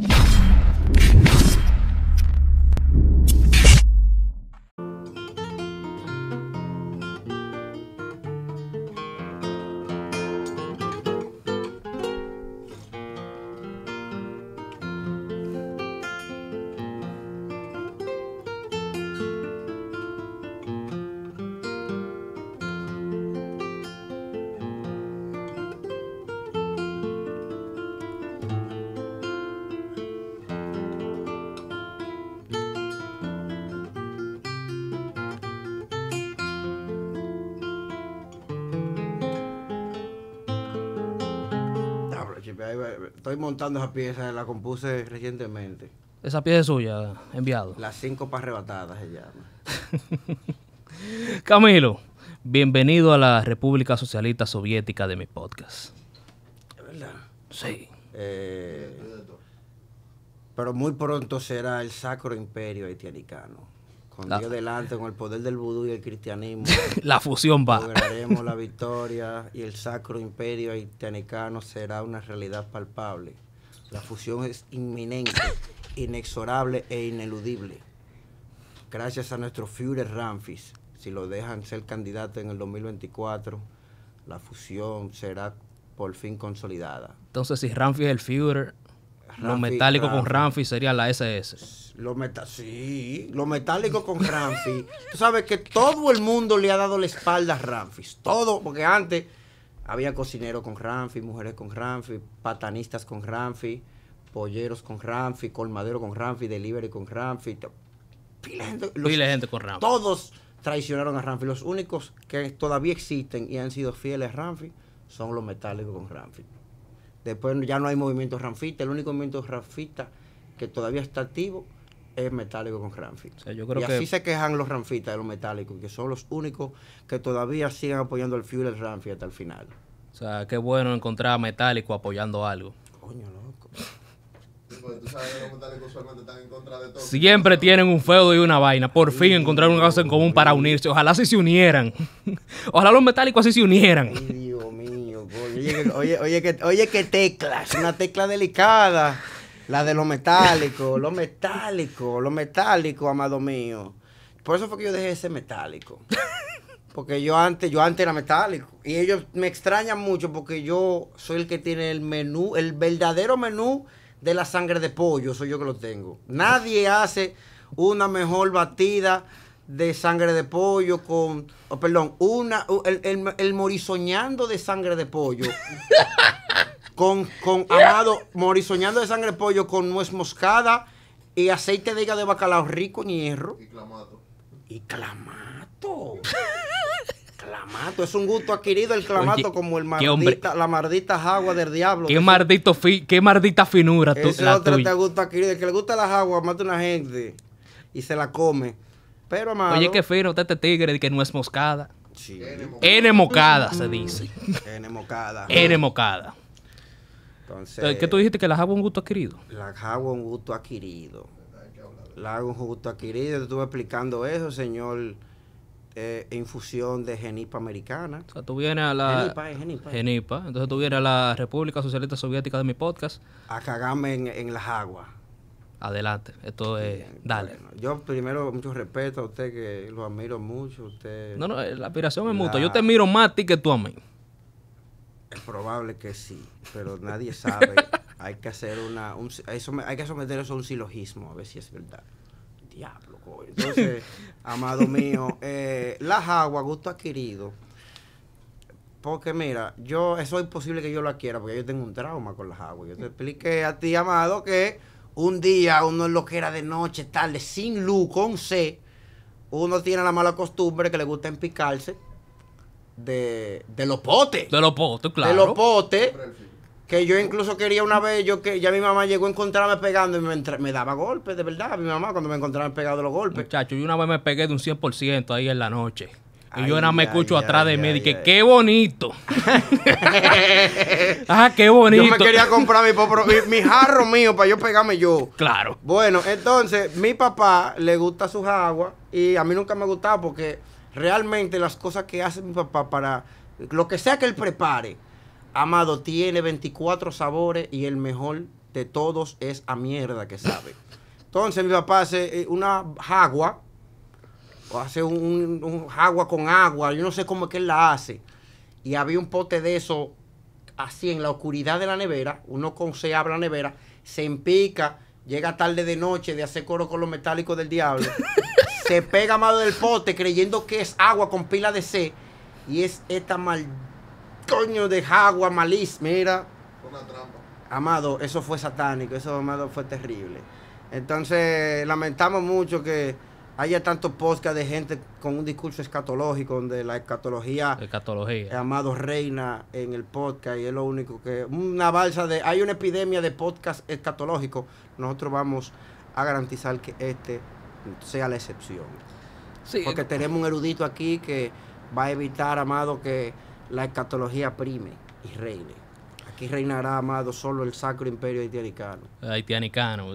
you estoy montando esa pieza, la compuse recientemente. ¿Esa pieza es suya, enviado? Las cinco para arrebatadas se llama. Camilo, bienvenido a la República Socialista Soviética de mi podcast. ¿Es verdad? Sí. Eh, pero muy pronto será el Sacro Imperio Haitianicano. Con Dios delante, con el poder del vudú y el cristianismo. la fusión va. Lograremos la victoria y el sacro imperio haitianicano será una realidad palpable. La fusión es inminente, inexorable e ineludible. Gracias a nuestro Führer Ramfis, si lo dejan ser candidato en el 2024, la fusión será por fin consolidada. Entonces, si Ramfis es el Führer, los metálicos con Ramfi sería la SS. Los sí, los metálicos con Ramfi. Tú sabes que todo el mundo le ha dado la espalda a Ramfi. Todo, porque antes había cocineros con Ramfi, mujeres con Ramfi, patanistas con Ramfi, polleros con Ramfi, colmadero con Ramfi, delivery con Ramfi. Pila gente, gente con Ramfi. Todos traicionaron a Ramfi. Los únicos que todavía existen y han sido fieles a Ramfi son los metálicos con Ramfi. Después ya no hay movimiento ramfita el único movimiento ramfita que todavía está activo es metálico con ranfista. y así se quejan los ranfistas de los metálicos, que son los únicos que todavía siguen apoyando el fuel del ranfi hasta el final. O sea, qué bueno encontrar a metálico apoyando algo. Coño, loco. Siempre tienen un feudo y una vaina. Por fin encontraron un caso en común para unirse. Ojalá así se unieran. Ojalá los metálicos así se unieran. Oye, oye, oye, que, teclas, una tecla delicada. La de lo metálico, lo metálico, lo metálico, amado mío. Por eso fue que yo dejé ese metálico. Porque yo antes, yo antes era metálico. Y ellos me extrañan mucho porque yo soy el que tiene el menú, el verdadero menú de la sangre de pollo, soy yo que lo tengo. Nadie hace una mejor batida de sangre de pollo con, oh, perdón, una, el, el, morisoñando de sangre de pollo. con, con amado, morisoñando de sangre de pollo con nuez moscada y aceite de hígado de bacalao rico en hierro. Y clamato. Y clamato. Clamato, es un gusto adquirido el clamato como el la mardita agua del diablo. Qué, mardito qué mardita finura la otro te gusta adquirir. el que le gusta las aguas mata una gente y se la come. Oye, que fino usted este tigre que no es moscada. N mocada se dice. N mocada N Entonces, eh, ¿Qué tú dijiste? ¿Que la hago un gusto adquirido? La hago un gusto adquirido. La hago un gusto adquirido. Te estuve explicando eso, señor. Eh, infusión de genipa americana. O tú vienes a la... Genipa, Entonces tú vienes a la República Socialista Soviética de mi podcast. A cagarme en, en las aguas. Adelante, esto es. Dale. yo primero, mucho respeto a usted, que lo admiro mucho. Usted, no, no, eh, la aspiración es mutua. Yo te miro más a ti que tú a mí. Es probable que sí, pero nadie sabe. hay que hacer una. Un, eso, hay que someter eso a un silogismo, a ver si es verdad. Diablo, coño. Entonces, amado mío, eh, las aguas, gusto adquirido. Porque mira, yo, eso es imposible que yo lo quiera, porque yo tengo un trauma con las aguas. Yo te expliqué a ti, amado, que un día uno en lo que era de noche, tarde, sin luz, con C, uno tiene la mala costumbre que le gusta empicarse de, de los potes. De los potes, claro. De los potes. Que yo incluso quería una vez, yo que ya mi mamá llegó a encontrarme pegando y me, daba golpes, de verdad, mi mamá cuando me encontraba pegado los golpes. Muchacho, yo una vez me pegué de un 100% ahí en la noche. Y yo nada me escucho atrás de mí y dije, qué bonito. ah, qué bonito. Yo me quería comprar mi, jarro mío para yo pegarme yo. Claro. Bueno, entonces, mi papá le gusta sus aguas y a mí nunca me gustaba porque realmente las cosas que hace mi papá para lo que sea que él prepare, Amado tiene 24 sabores y el mejor de todos es a mierda que sabe. Entonces mi papá hace eh, una jagua o hace un, agua con agua, yo no sé cómo es que él la hace. Y había un pote de eso así en la oscuridad de la nevera, uno con se abre la nevera, se empica, llega tarde de noche de hacer coro con los metálicos del diablo, se pega amado del pote creyendo que es agua con pila de C y es esta mal coño de agua maliz, mira. Una trampa. Amado, eso fue satánico, eso amado fue terrible. Entonces, lamentamos mucho que haya tantos podcasts de gente con un discurso escatológico, donde la escatología, escatología. amado reina en el podcast y es lo único que... Una balsa de... Hay una epidemia de podcast escatológico. Nosotros vamos a garantizar que este sea la excepción. Sí, Porque tenemos un erudito aquí que va a evitar, amado, que la escatología prime y reine. Aquí reinará, amado, solo el sacro imperio haitianicano. Haitianicano.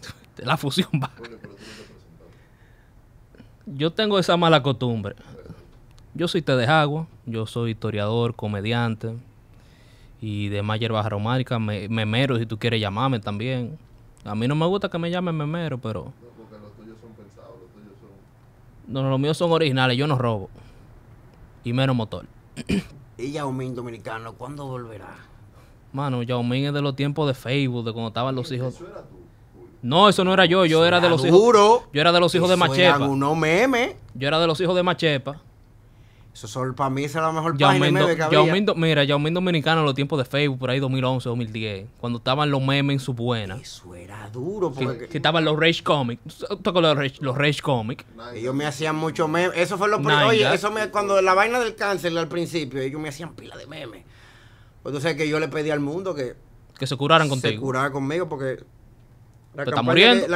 la fusión va yo tengo esa mala costumbre. Yo soy Te Agua, yo soy historiador, comediante y de Mayer aromáticas, me, memero si tú quieres llamarme también. A mí no me gusta que me llamen memero, pero... No, porque los tuyos son pensados, los tuyos son... No, los míos son originales, yo no robo. Y menos motor. ¿Y Yaomín Dominicano, cuándo volverá? Mano, Yaomín es de los tiempos de Facebook, de cuando estaban los hijos... No, eso no era yo. Yo era de los hijos. Yo era de los hijos de Machepa. uno Yo era de los hijos de Machepa. Eso solo para mí es la mejor de meme que había. mira, ya Dominicano en los tiempos de Facebook, por ahí 2011, 2010, cuando estaban los memes en su buena. Eso era duro. Porque... Que, estaban los Rage Comics. ¿Tú los Rage, los Rage Comics? Ellos me hacían mucho memes. Eso fue lo primero. Oye, eso me, cuando la vaina del cáncer al principio, ellos me hacían pila de memes. Entonces pues, que yo le pedí al mundo que... Que se curaran contigo. contigo. Se curaran conmigo porque la,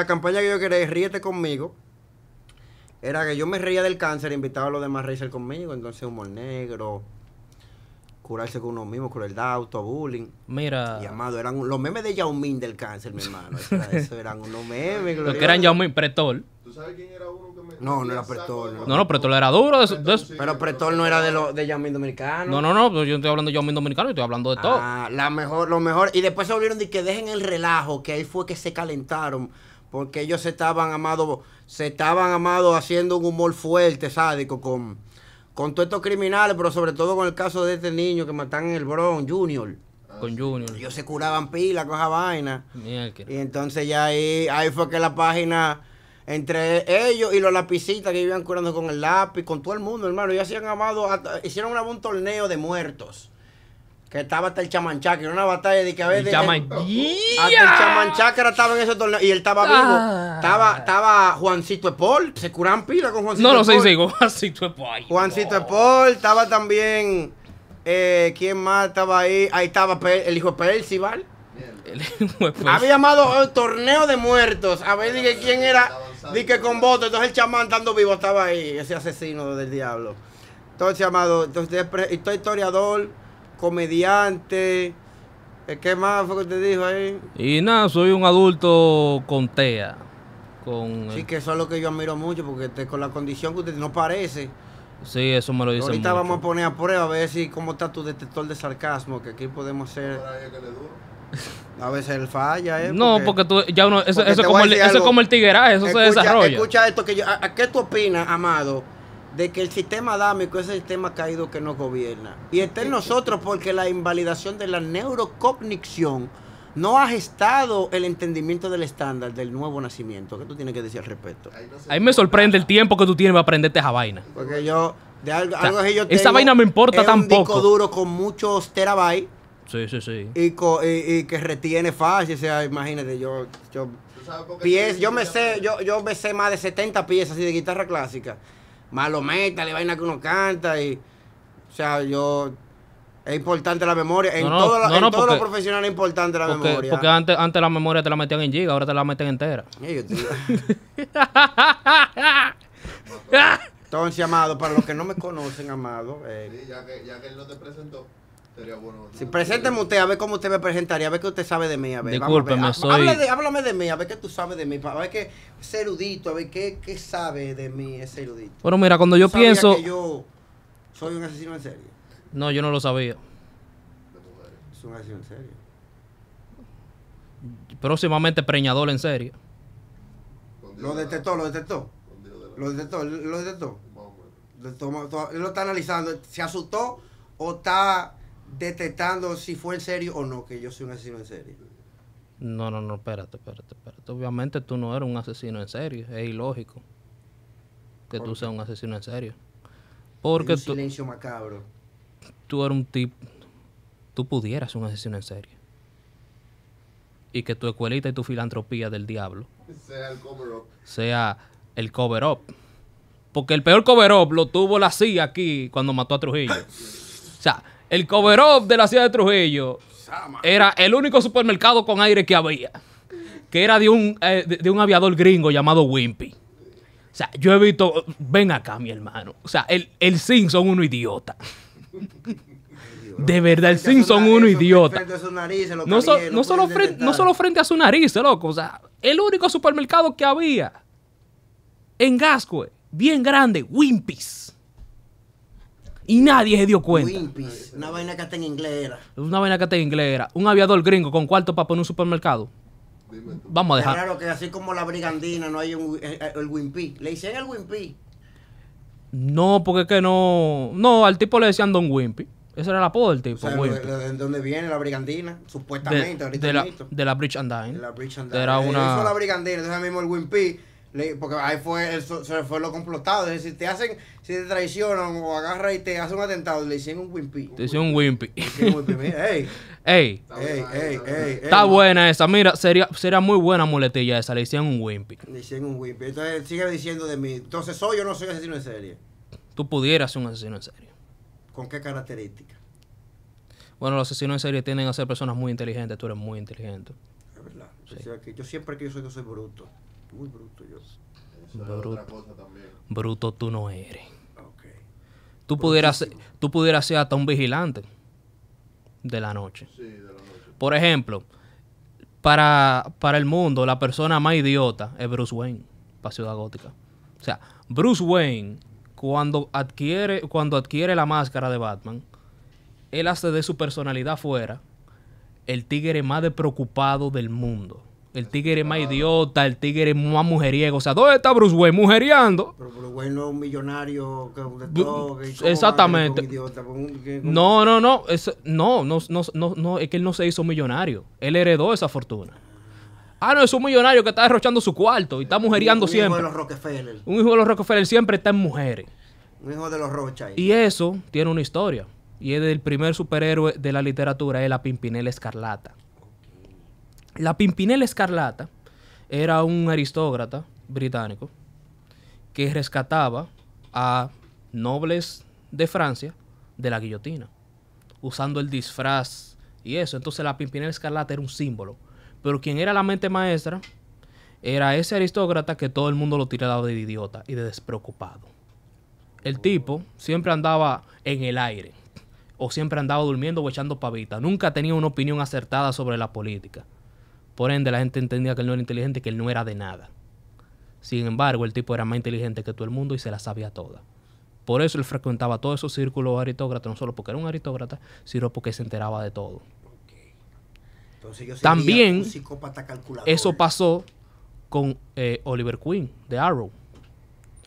campaña, Que, yo quería es Ríete conmigo. Era que yo me reía del cáncer, e invitaba a los demás a reírse conmigo. Entonces, humor negro, curarse con uno mismo, crueldad, autobullying. Mira. Llamado, eran los memes de Yao del cáncer, mi hermano. Eso, eran unos memes. Los que eran Yao pretor. ¿Tú sabes quién era uno que me.? No, no era Pretor. No, no, Pretor era duro. De Pero Pretor no era de los de Yamin Dominicano. No, no, no. Pues yo no estoy hablando de Dominicano, yo estoy hablando de todo. Ah, la mejor, lo mejor. Y después se volvieron de que dejen el relajo, que ahí fue que se calentaron. Porque ellos se estaban amados... se estaban amado haciendo un humor fuerte, sádico, con, con todos estos criminales, pero sobre todo con el caso de este niño que matan en el Bron, Junior ah, con Junior. Ellos se curaban pila con esa vaina. Y entonces ya ahí, ahí fue que la página entre ellos y los lapicitas que iban curando con el lápiz, con todo el mundo, hermano. Ya se han amado, hicieron un torneo de muertos. Que estaba hasta el chamanchá, que era una batalla de que a veces. Chaman... Hasta el chamanchá estaba en ese torneo. Y él estaba ah. vivo. Estaba, estaba Juancito Epol. Se curan pila con Juancito No, no sé si Juancito Epol. Juancito Epol. Estaba también. Eh, ¿Quién más estaba ahí? Ahí estaba el hijo de Percival. Había llamado el oh, torneo de muertos. A ver, dije quién era Dije que con voto, entonces el chamán estando vivo estaba ahí, ese asesino del diablo. Entonces, llamado, entonces estoy historiador, comediante. Eh, ¿Qué más fue que te dijo ahí? Y nada, soy un adulto con TEA. Con sí, que eso es lo que yo admiro mucho, porque con la condición que usted no parece. Sí, eso me lo dice. Ahorita vamos a poner a prueba a ver si cómo está tu detector de sarcasmo, que aquí podemos ser. A veces él falla, ¿eh? No, porque, tú, ya uno, eso, como eso es como el tigueraje, eso se desarrolla. Escucha esto, que ¿a, qué tú opinas, Amado, de que el sistema adámico es el sistema caído que nos gobierna? Y está en nosotros porque la invalidación de la neurocognición no ha gestado el entendimiento del estándar del nuevo nacimiento. ¿Qué tú tienes que decir al respecto? Ahí, me sorprende el tiempo que tú tienes para aprenderte esa vaina. Porque yo, de algo, yo Esa vaina me importa es tampoco. Un duro con muchos terabytes Sí, sí, sí. Y, que retiene fácil, o sea, imagínate, yo... yo pies, yo me sé, yo, yo me sé más de 70 piezas así de guitarra clásica. malo meta le vaina que uno canta y... O sea, yo... Es importante la memoria. En todo, en lo profesional es importante la memoria. Porque antes, antes la memoria te la metían en giga, ahora te la meten entera. Entonces, amado, para los que no me conocen, amado. Eh, ya que él no te presentó. Sería bueno. presénteme usted, a ver cómo usted me presentaría, a ver qué usted sabe de mí. A ver, Discúlpeme, vamos a ah, Soy... háblame de mí, a ver qué tú sabes de mí, a ver qué ese erudito, a ver qué, qué sabe de mí ese erudito. Bueno, mira, cuando yo pienso... Que yo soy un asesino en serio? No, yo no lo sabía. Es un asesino en serio? Próximamente preñador en serio. Lo detectó, lo detectó. Lo detectó, lo detectó. Lo, detectó. lo está analizando. ¿Se asustó o está detectando si fue en serio o no que yo soy un asesino en serio No, no, no, espérate, espérate, espérate. Obviamente tú no eres un asesino en serio es ilógico que tú seas un asesino en serio. Porque silencio macabro. Tú eres un tipo, tú pudieras ser un asesino en serio Y que tu escuelita y tu filantropía del diablo sea el cover-up. Sea el cover-up. Porque el peor cover-up lo tuvo la CIA aquí cuando mató a Trujillo. o sea, el cover-up de la ciudad de Trujillo era el único supermercado con aire que había, que era de un, eh, de, un aviador gringo llamado Wimpy. O sea, yo he visto, ven acá, mi hermano. O sea, el, el son uno idiota. De verdad, el Simson, son uno idiota. No, solo frente, no solo frente a su nariz, loco. O sea, el único supermercado que había en Gascue, bien grande, Wimpy's. Y nadie se dio cuenta. una vaina que está en inglés era. Una vaina que está en inglés era. Un aviador gringo con cuarto para poner un supermercado. Vamos a dejar. Claro que así como la brigandina no hay un, eh, eh, el, Wimpy. Le dicen el Wimpy. No, porque es que no. No, al tipo le decían Don Wimpy. Ese era el apodo del tipo. O sea, De, dónde viene la brigandina? Supuestamente, de, ahorita de la, de la Bridge and Dine. De la Bridge and Dine. Era eh, una... la brigandina, entonces mismo el Wimpy porque ahí fue fue lo complotado. Es decir, te hacen, si te traicionan o agarra y te hacen un atentado, le dicen un wimpy. Te hicieron un wimpy. ey. Ey. Ey, Está buena esa. Mira, sería, sería muy buena muletilla esa. Le hicieron un wimpy. Le hicieron un wimpy. Entonces sigue diciendo de mí. Entonces, ¿soy yo no soy asesino en serie? Tú pudieras ser un asesino en serie. ¿Con qué características? Bueno, los asesinos en serie tienden a ser personas muy inteligentes. Tú eres muy inteligente. Es verdad. yo siempre que yo soy, yo soy bruto bruto tú no eres. Tú, pudieras, tú pudieras ser hasta un vigilante de la noche. Por ejemplo, para, para el mundo, la persona más idiota es Bruce Wayne, para Ciudad Gótica. O sea, Bruce Wayne, cuando adquiere, cuando adquiere la máscara de Batman, él hace de su personalidad fuera el tigre más despreocupado del mundo. El tigre es más idiota, el tigre es más mujeriego. O sea, ¿dónde está Bruce Wayne? mujerieando? Pero Bruce Wayne no es un millonario Exactamente. No, no, no, es, no, no, no, no, es que él no se hizo millonario. Él heredó esa fortuna. Ah, no, es un millonario que está derrochando su cuarto y está mujeriando siempre. Un hijo de los Rockefeller. Un hijo de los Rockefeller siempre está en mujeres. Un hijo de los Rocha. Y eso tiene una historia. Y es del primer superhéroe de la literatura, es la Pimpinela Escarlata. La Pimpinela Escarlata era un aristócrata británico que rescataba a nobles de Francia de la guillotina, usando el disfraz y eso. Entonces la Pimpinela Escarlata era un símbolo. Pero quien era la mente maestra era ese aristócrata que todo el mundo lo tiraba de idiota y de despreocupado. El tipo siempre andaba en el aire, o siempre andaba durmiendo o echando pavita. Nunca tenía una opinión acertada sobre la política. Por ende, la gente entendía que él no era inteligente, que él no era de nada. Sin embargo, el tipo era más inteligente que todo el mundo y se la sabía toda. Por eso él frecuentaba todos esos círculos aristócratas, no solo porque era un aristócrata, sino porque se enteraba de todo. También eso pasó con eh, Oliver Queen de Arrow.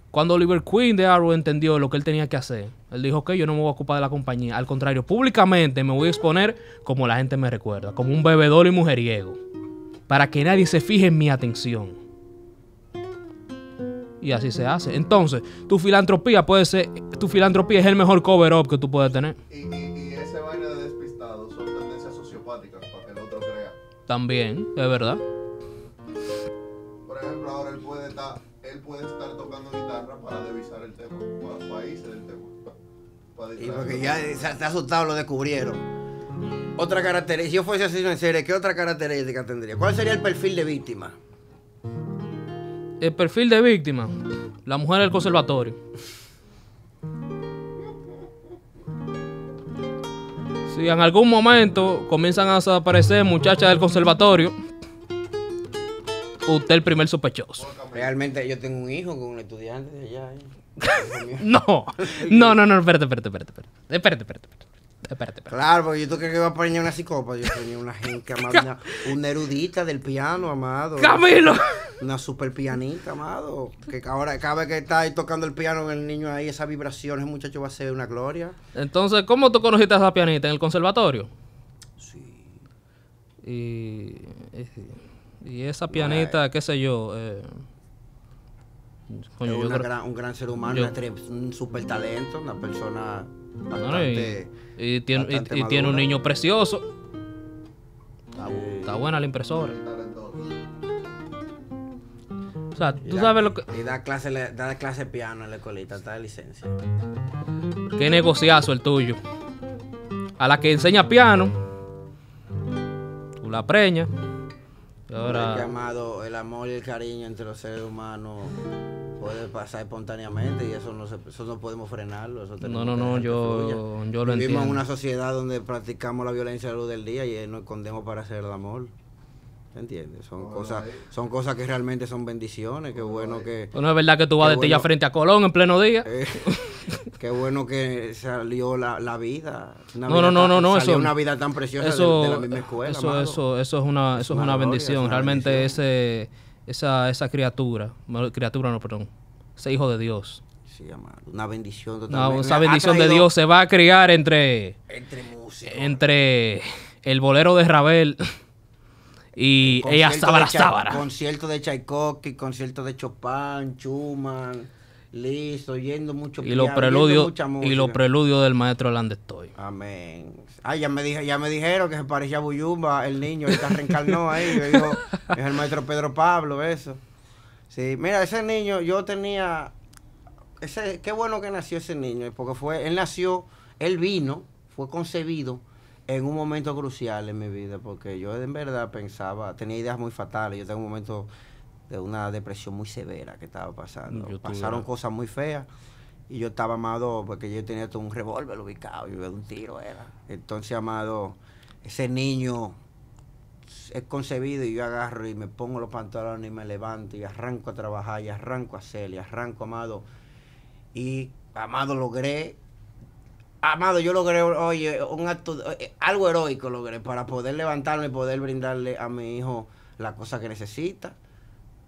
Cuando Oliver Queen de Arrow entendió lo que él tenía que hacer, él dijo que yo no me voy a ocupar de la compañía. Al contrario, públicamente me voy a exponer como la gente me recuerda, como un bebedor y mujeriego para que nadie se fije en mi atención. Y así se hace. Entonces, tu filantropía puede ser, tu filantropía es el mejor cover-up que tú puedes tener. Y, ese baile de despistado son tendencias sociopáticas para que el otro crea. También, es verdad. Por ejemplo, ahora él puede estar, él puede estar tocando guitarra para divisar el tema, para, irse del tema. Para y que ya se, ha asustado lo descubrieron otra característica, si yo fuese asesino en serie, ¿qué otra característica tendría? ¿Cuál sería el perfil de víctima? El perfil de víctima, la mujer del conservatorio. Si en algún momento comienzan a desaparecer muchachas del conservatorio, usted el primer sospechoso. Realmente yo tengo un hijo con un estudiante de allá. ¿eh? no, no, no, no, espérate, espérate, espérate, espérate, espérate. espérate. Claro, porque yo tú que iba a poner una psicópata. Yo tenía una gente, amado, una, erudita del piano, amado. ¡Camilo! Una super pianita, amado. Que ahora, cada vez que está ahí tocando el piano, el niño ahí, esa vibración vibraciones, muchacho, va a ser una gloria. Entonces, ¿cómo tú conociste a esa pianita? ¿En el conservatorio? Sí. Y, y esa pianita, eh. qué sé yo. Eh, un gran ser humano, un super talento, una persona y, tiene, y, tiene, un niño precioso. Está, buena la impresora. O sea, tú sabes lo que. Y da clase, da clase piano en la escuelita, está de licencia. Qué negociazo el tuyo. A la que enseña piano, tú la preña llamado el amor y el cariño entre los seres humanos puede pasar espontáneamente y eso no eso no podemos frenarlo. Eso no, no, no, yo, yo, lo entiendo. Vivimos en una sociedad donde practicamos la violencia a la luz del día y eh, nos escondemos para hacer el amor. entiendes? Son cosas son cosas que realmente son bendiciones. Qué bueno, que. es verdad que tú vas de ti tilla frente a Colón en pleno día. Eh, qué bueno que salió la, vida. no, no, no, no, no, eso, una vida tan preciosa de, la misma escuela. Eso, eso, es una, eso es una, bendición. realmente ese esa, esa criatura, criatura no, perdón, ese hijo de Dios. Sí, una bendición totalmente. No, esa bendición de Dios se va a criar entre. Entre música Entre el bolero de Ravel y ella Sábara Sábara. Concierto de Tchaikovsky, concierto de Chopin, Schumann. Listo, oyendo mucho y los preludios y los preludios del maestro estoy Amén. Ah, ya me dije, ya me dijeron que se parecía a Buyumba, el niño, se reencarnó ahí, es el maestro Pedro Pablo, eso. Sí, mira, ese niño yo tenía qué bueno que nació ese niño, porque fue él nació, él vino, fue concebido en un momento crucial en mi vida, porque yo en verdad pensaba, tenía ideas muy fatales, yo tengo un momento de una depresión muy severa que estaba pasando. Pasaron cosas muy feas y yo estaba amado porque yo tenía todo un revólver ubicado y de un tiro era. Entonces, amado, ese niño es concebido y yo agarro y me pongo los pantalones y me levanto y arranco a trabajar y arranco a hacer y arranco, amado. Y, amado, logré Amado, yo logré, oye, un acto, eh, algo heroico logré para poder levantarme y poder brindarle a mi hijo la cosa que necesita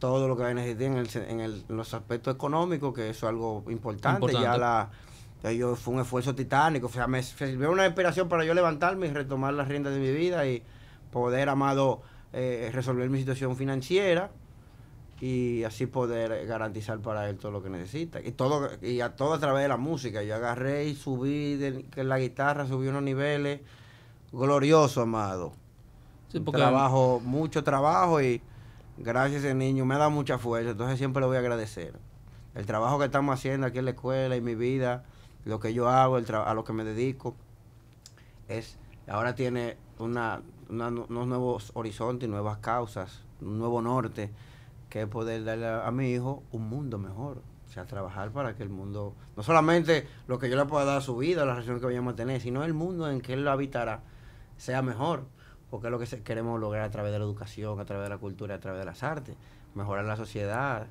todo lo que necesiten en, en, los aspectos económicos, que eso es algo importante. Ya la, yo, fue un esfuerzo titánico, o me, sirvió una inspiración para yo levantarme y retomar las riendas de mi vida y poder, amado, eh, resolver mi situación financiera y así poder garantizar para él todo lo que necesita. Y todo, y a todo a través de la música. Yo agarré y subí de, la guitarra, subí unos niveles. Glorioso, amado. trabajo, mucho trabajo y gracias el niño me da mucha fuerza, entonces siempre le voy a agradecer. El trabajo que estamos haciendo aquí en la escuela y mi vida, lo que yo hago, el a lo que me dedico, es ahora tiene una, unos nuevos horizontes, nuevas causas, un nuevo norte, que es poder darle a, mi hijo un mundo mejor. O sea, trabajar para que el mundo, no solamente lo que yo le pueda dar a su vida, la relación que vayamos a tener, sino el mundo en que él lo habitará, sea mejor porque es lo que queremos lograr a través de la educación, a través de la cultura, a través de las artes, mejorar la sociedad,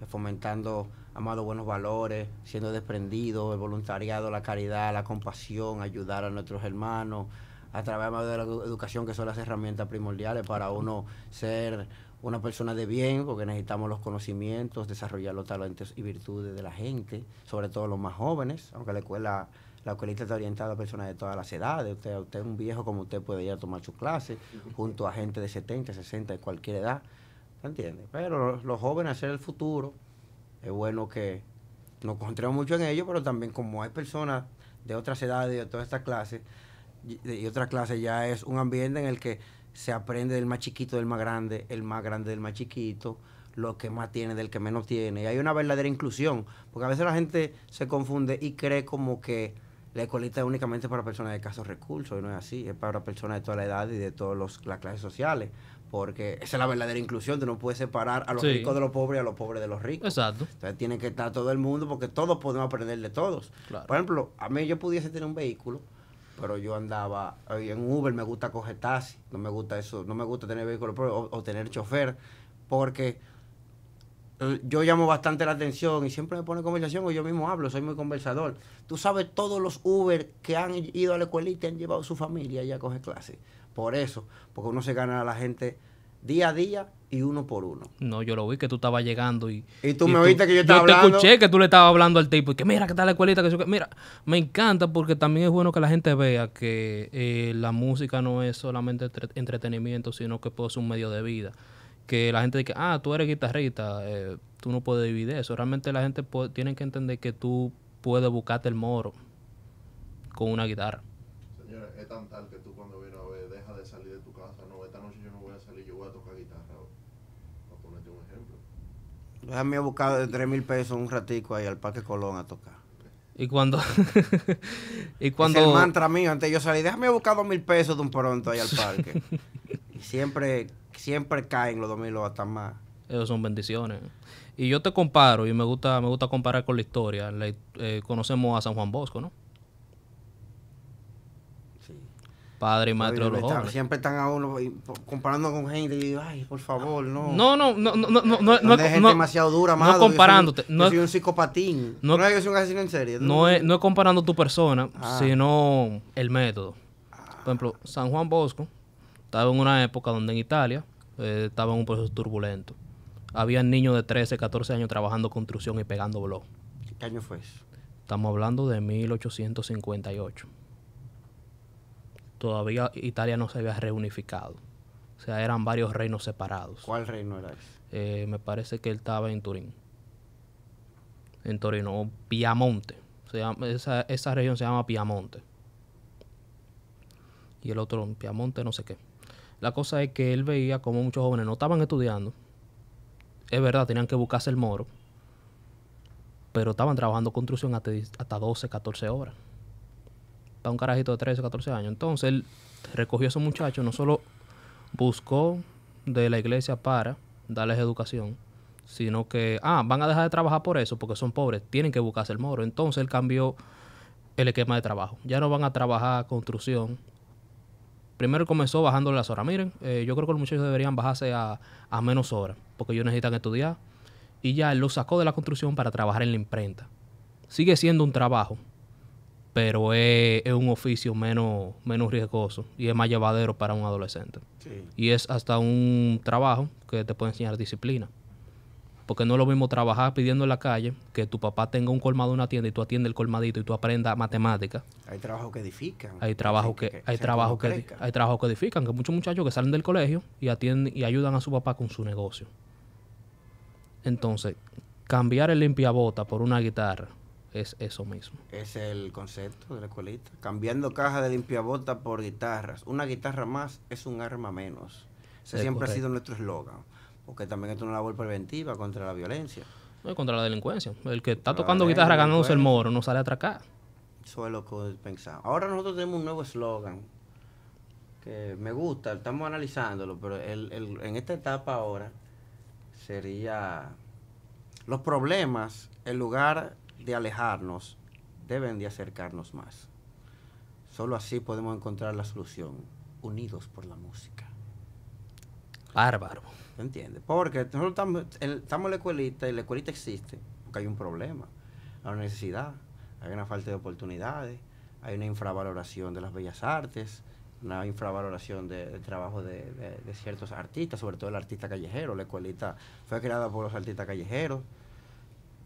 eh, fomentando amado buenos valores, siendo desprendido, el voluntariado, la caridad, la compasión, ayudar a nuestros hermanos, a través de la educación que son las herramientas primordiales para uno ser una persona de bien, porque necesitamos los conocimientos, desarrollar los talentos y virtudes de la gente, sobre todo los más jóvenes, aunque la escuela la escuelita está orientada a personas de todas las edades. Usted, usted es un viejo como usted puede ir a tomar sus clases junto a gente de 70, 60, de cualquier edad. ¿Se entiende? Pero los jóvenes, hacer el futuro, es bueno que nos concentremos mucho en ello, pero también como hay personas de otras edades de todas estas clases, y otra clase ya es un ambiente en el que se aprende del más chiquito del más grande, el más grande del más chiquito, lo que más tiene del que menos tiene. Y hay una verdadera inclusión, porque a veces la gente se confunde y cree como que la escuelita es únicamente para personas de casos recursos, y no es así, es para personas de toda la edad y de todas las clases sociales, porque esa es la verdadera inclusión, tú no puedes separar a los ricos de los pobres y a los pobres de los ricos. Exacto. Entonces tiene que estar todo el mundo porque todos podemos aprender de todos. Por ejemplo, a mí yo pudiese tener un vehículo, pero yo andaba eh, en Uber, me gusta coger taxi, no me gusta eso, no me gusta tener vehículo o, o tener chofer, porque eh, yo llamo bastante la atención y siempre me pone conversación o yo mismo hablo, soy muy conversador. Tú sabes todos los Uber que han ido a la escuelita y han llevado a su familia allá a coger clases. Por eso, porque uno se gana a la gente día a día y uno por uno. No, yo lo vi que tú estabas llegando y... Y tú me que yo estaba hablando. te escuché que tú le estabas hablando al tipo y que mira que está la escuelita, que, que mira, me encanta porque también es bueno que la gente vea que eh, la música no es solamente entretenimiento, sino que puede ser un medio de vida que la gente dice, ah, tú eres guitarrista, eh, tú no puedes dividir eso. Realmente la gente tiene que entender que tú puedes buscarte el moro con una guitarra. Señores, es tan tal que tú cuando vienes a ver, deja de salir de tu casa, no, esta noche yo no voy a salir, yo voy a tocar guitarra. Para ponerte un ejemplo. Déjame buscar de 3 mil pesos un ratico ahí al Parque Colón a tocar. Y cuando. y cuando. Es el mantra mío, antes yo salí, déjame buscar dos mil pesos de un pronto ahí al parque. y siempre siempre caen los 2000 hasta más. Esas son bendiciones. Y yo te comparo, y me gusta me gusta comparar con la historia. Eh, conocemos a San Juan Bosco, ¿no? Sí. Padre y maestro de los Siempre están a uno comparando con gente y ay, por favor, no. No, no, no, no, no, no, no, es demasiado dura, amado, No comparándote. soy, no un psicopatín. No, es que soy un asesino en serie. No, es, no es comparando tu persona, ah. sino el método. Por ejemplo, San Juan Bosco estaba en una época donde en Italia eh, estaba en un proceso turbulento. Había niños de 13, 14 años trabajando construcción y pegando blog. ¿Qué año fue eso? Estamos hablando de 1858. Todavía Italia no se había reunificado. O sea, eran varios reinos separados. ¿Cuál reino era ese? Eh, me parece que él estaba en Turín. En Torino, Piamonte. esa, esa región se llama Piamonte. Y el otro, Piamonte, no sé qué. La cosa es que él veía como muchos jóvenes no estaban estudiando. Es verdad, tenían que buscarse el moro. Pero estaban trabajando construcción hasta, 12, 14 horas. Para un carajito de 13, 14 años. Entonces él recogió a esos muchachos, no solo buscó de la iglesia para darles educación, sino que, ah, van a dejar de trabajar por eso porque son pobres, tienen que buscarse el moro. Entonces él cambió el esquema de trabajo. Ya no van a trabajar construcción Primero comenzó bajando las horas. Miren, eh, yo creo que los muchachos deberían bajarse a, menos horas, porque ellos necesitan estudiar. Y ya él lo sacó de la construcción para trabajar en la imprenta. Sigue siendo un trabajo, pero es, un oficio menos, menos riesgoso y es más llevadero para un adolescente. Y es hasta un trabajo que te puede enseñar disciplina porque no es lo mismo trabajar pidiendo en la calle que tu papá tenga un colmado en una tienda y tú atiendes el colmadito y tú aprendas matemáticas. Hay trabajo que edifican. Hay trabajos que, hay trabajo que, hay trabajo que edifican, que muchos muchachos que salen del colegio y atienden y ayudan a su papá con su negocio. Entonces, cambiar el limpiabota por una guitarra es eso mismo. Es el concepto de la escuelita. Cambiando caja de limpiabota por guitarras. Una guitarra más es un arma menos. Ese siempre ha sido nuestro eslogan porque también es una labor preventiva contra la violencia. No, contra la delincuencia. El que está tocando guitarra ganándose el moro no sale a atracar. Eso es lo que pensaba. Ahora nosotros tenemos un nuevo eslogan que me gusta, estamos analizándolo, pero en esta etapa ahora sería los problemas, en lugar de alejarnos, deben de acercarnos más. Solo así podemos encontrar la solución, unidos por la música. Bárbaro. ¿Entiende? Porque nosotros estamos, estamos en la escuelita y la escuelita existe porque hay un problema, hay una necesidad, hay una falta de oportunidades, hay una infravaloración de las bellas artes, una infravaloración del trabajo de, ciertos artistas, sobre todo el artista callejero. La escuelita fue creada por los artistas callejeros.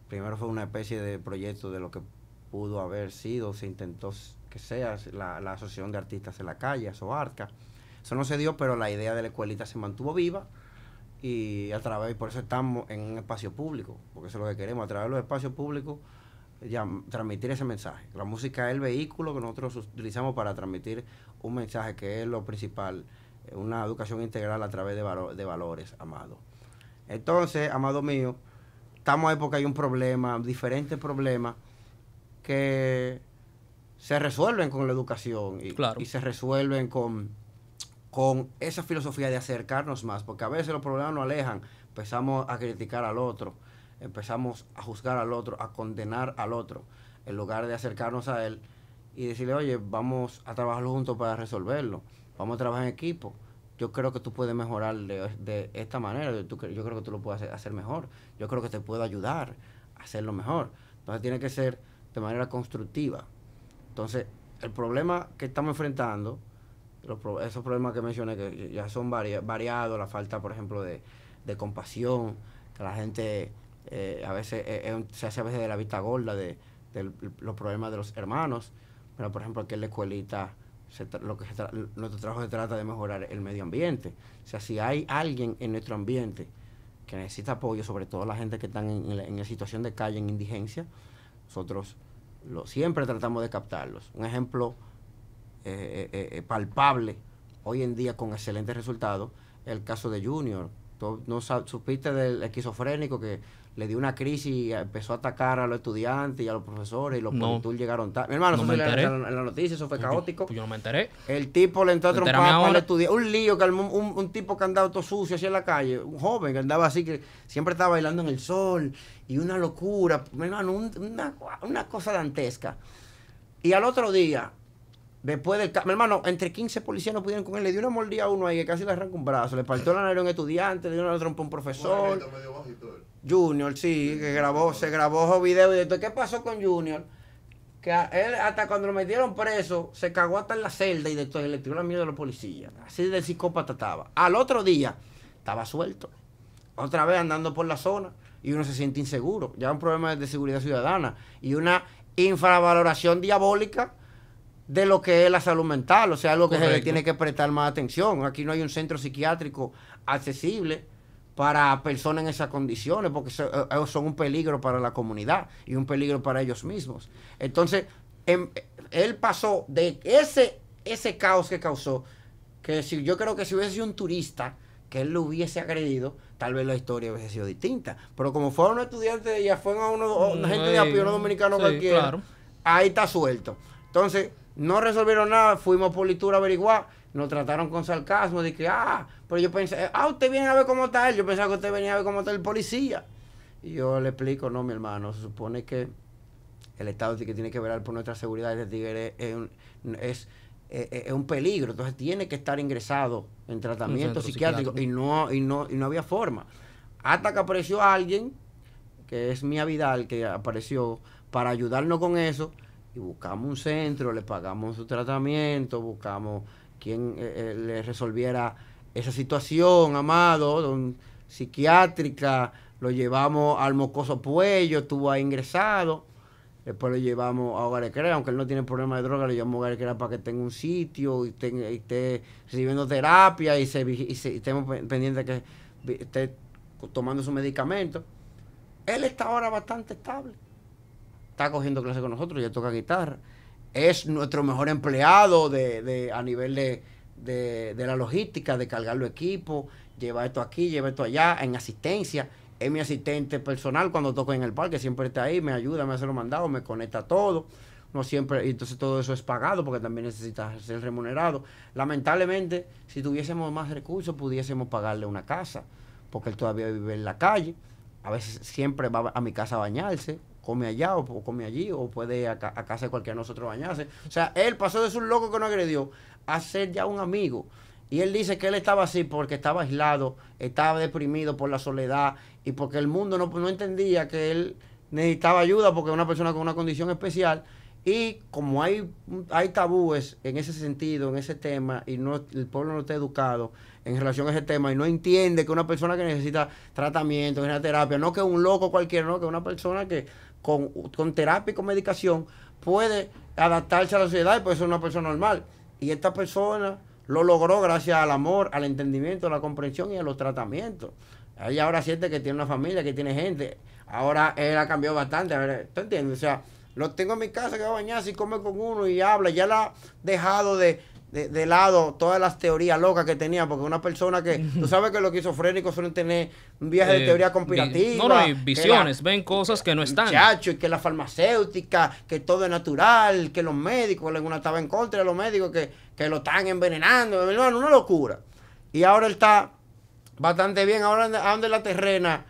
Primero fue una especie de proyecto de lo que pudo haber sido, se intentó que sea la, la Asociación de Artistas en la Calle, SOARCA. Eso no se dio, pero la idea de la escuelita se mantuvo viva y a través, por eso estamos en un espacio público, porque eso es lo que queremos, a través de los espacios públicos ya, transmitir ese mensaje. La música es el vehículo que nosotros utilizamos para transmitir un mensaje que es lo principal, eh, una educación integral a través de, valores, amado. Entonces, amado mío, estamos ahí porque hay un problema, diferentes problemas que se resuelven con la educación y se resuelven con con esa filosofía de acercarnos más, porque a veces los problemas nos alejan, empezamos a criticar al otro, empezamos a juzgar al otro, a condenar al otro, en lugar de acercarnos a él y decirle, oye, vamos a trabajar juntos para resolverlo, vamos a trabajar en equipo. Yo creo que tú puedes mejorar de, esta manera, yo, creo que tú lo puedes hacer mejor, yo creo que te puedo ayudar a hacerlo mejor. Entonces tiene que ser de manera constructiva. Entonces, el problema que estamos enfrentando, los, esos problemas que mencioné, que ya son variados, la falta, por ejemplo, de, compasión, que la gente eh, a veces eh, eh, se hace a veces de la vista gorda, de, los problemas de los hermanos. Pero, por ejemplo, aquí en la escuelita, lo que nuestro trabajo se trata de mejorar el medio ambiente. O sea, si hay alguien en nuestro ambiente que necesita apoyo, sobre todo la gente que está en, situación de calle, en indigencia, nosotros lo, siempre tratamos de captarlos. Un ejemplo eh, eh, eh, palpable hoy en día con excelentes resultados. El caso de Junior, tú no supiste del esquizofrénico que le dio una crisis y empezó a atacar a los estudiantes y a los profesores y los no. llegaron tarde. Mi hermano, no eso me enteré. En, la, noticia, eso fue caótico. Pues yo, no me enteré. El tipo le entró a trompar estudiante. Un lío, que un, tipo que andaba todo sucio así en la calle, un joven que andaba así, que siempre estaba bailando en el sol y una locura. una cosa dantesca. Y al otro día, Después del... hermano, entre 15 policías no pudieron con él. Le dio una mordida a uno ahí que casi le arranca un brazo. Le partió la nariz a un estudiante, le dio una trompa a un profesor. Eh. Junior, sí, que grabó, se grabó video. Y esto, ¿qué pasó con Junior? Que él, hasta cuando lo metieron preso, se cagó hasta en la celda y de todo, le tiró la mierda a los policías. Así de psicópata estaba. Al otro día, estaba suelto. Otra vez andando por la zona y uno se siente inseguro. Ya un problema de seguridad ciudadana y una infravaloración diabólica de lo que es la salud mental, o sea, algo que se le tiene que prestar más atención. Aquí no hay un centro psiquiátrico accesible para personas en esas condiciones, porque eh, eh, son un peligro para la comunidad y un peligro para ellos mismos. Entonces, em, eh, él pasó de ese, ese caos que causó, que si yo creo que si hubiese sido un turista que él lo hubiese agredido, tal vez la historia hubiese sido distinta. Pero como fueron estudiante y ya fue a uno, una gente de a dominicano cualquiera, ahí está suelto. Entonces, no resolvieron nada, fuimos a Politura a averiguar. Nos trataron con sarcasmo de que, ah, pero yo pensé, eh, ah, usted viene a ver cómo está él. Yo pensaba que usted venía a ver cómo está el policía. Y yo le explico, no, mi hermano, se supone que el Estado que tiene que velar por nuestra seguridad es, es, es, es un peligro. Entonces tiene que estar ingresado en tratamiento psiquiátrico. Y, no, y, no, y no había forma. Hasta que apareció alguien, que es Mía Vidal, que apareció para ayudarnos con eso y buscamos un centro, le pagamos su tratamiento, buscamos quien eh, eh, le resolviera esa situación, amado, psiquiátrica, lo llevamos al mocoso Puello, estuvo ahí ingresado, después lo llevamos a Hogar Crea, aunque él no tiene problema de droga, lo llevamos a Hogar Crea para que tenga un sitio y, esté recibiendo terapia y, se, y, estemos pendientes de que esté tomando su medicamento. Él está ahora bastante estable está cogiendo clase con nosotros, ya toca guitarra. Es nuestro mejor empleado de, a nivel de, la logística, de cargar los equipos, lleva esto aquí, lleva esto allá, en asistencia. Es mi asistente personal cuando toco en el parque, siempre está ahí, me ayuda, me hace los mandados, me conecta todo. No siempre, y entonces todo eso es pagado porque también necesita ser remunerado. Lamentablemente, si tuviésemos más recursos, pudiésemos pagarle una casa, porque él todavía vive en la calle. A veces siempre va a mi casa a bañarse, come allá o, come allí o puede a, casa de cualquiera de nosotros bañarse. O sea, él pasó de ser un loco que no agredió a ser ya un amigo. Y él dice que él estaba así porque estaba aislado, estaba deprimido por la soledad y porque el mundo no, entendía que él necesitaba ayuda porque es una persona con una condición especial. Y como hay, hay tabúes en ese sentido, en ese tema, y no, el pueblo no está educado en relación a ese tema y no entiende que una persona que necesita tratamiento, una terapia, no que un loco cualquiera, no, que una persona que con, con terapia y con medicación puede adaptarse a la sociedad y puede ser una persona normal. Y esta persona lo logró gracias al amor, al entendimiento, a la comprensión y a los tratamientos. Ella ahora siente que tiene una familia, que tiene gente. Ahora él ha cambiado bastante. ¿Tú entiendes? O sea, lo tengo en mi casa que va a bañarse y come con uno y habla. Ya la ha dejado de, de, lado todas las teorías locas que tenía, porque una persona que, tú sabes que los esquizofrénicos suelen tener un viaje de eh, teoría conspirativa. No, no, hay visiones, ven cosas que no están. Chacho, y que la farmacéutica, que todo es natural, que los médicos, alguna estaba en contra de los médicos, que, que lo están envenenando, hermano, una locura. Y ahora él está bastante bien, ahora anda en la terrena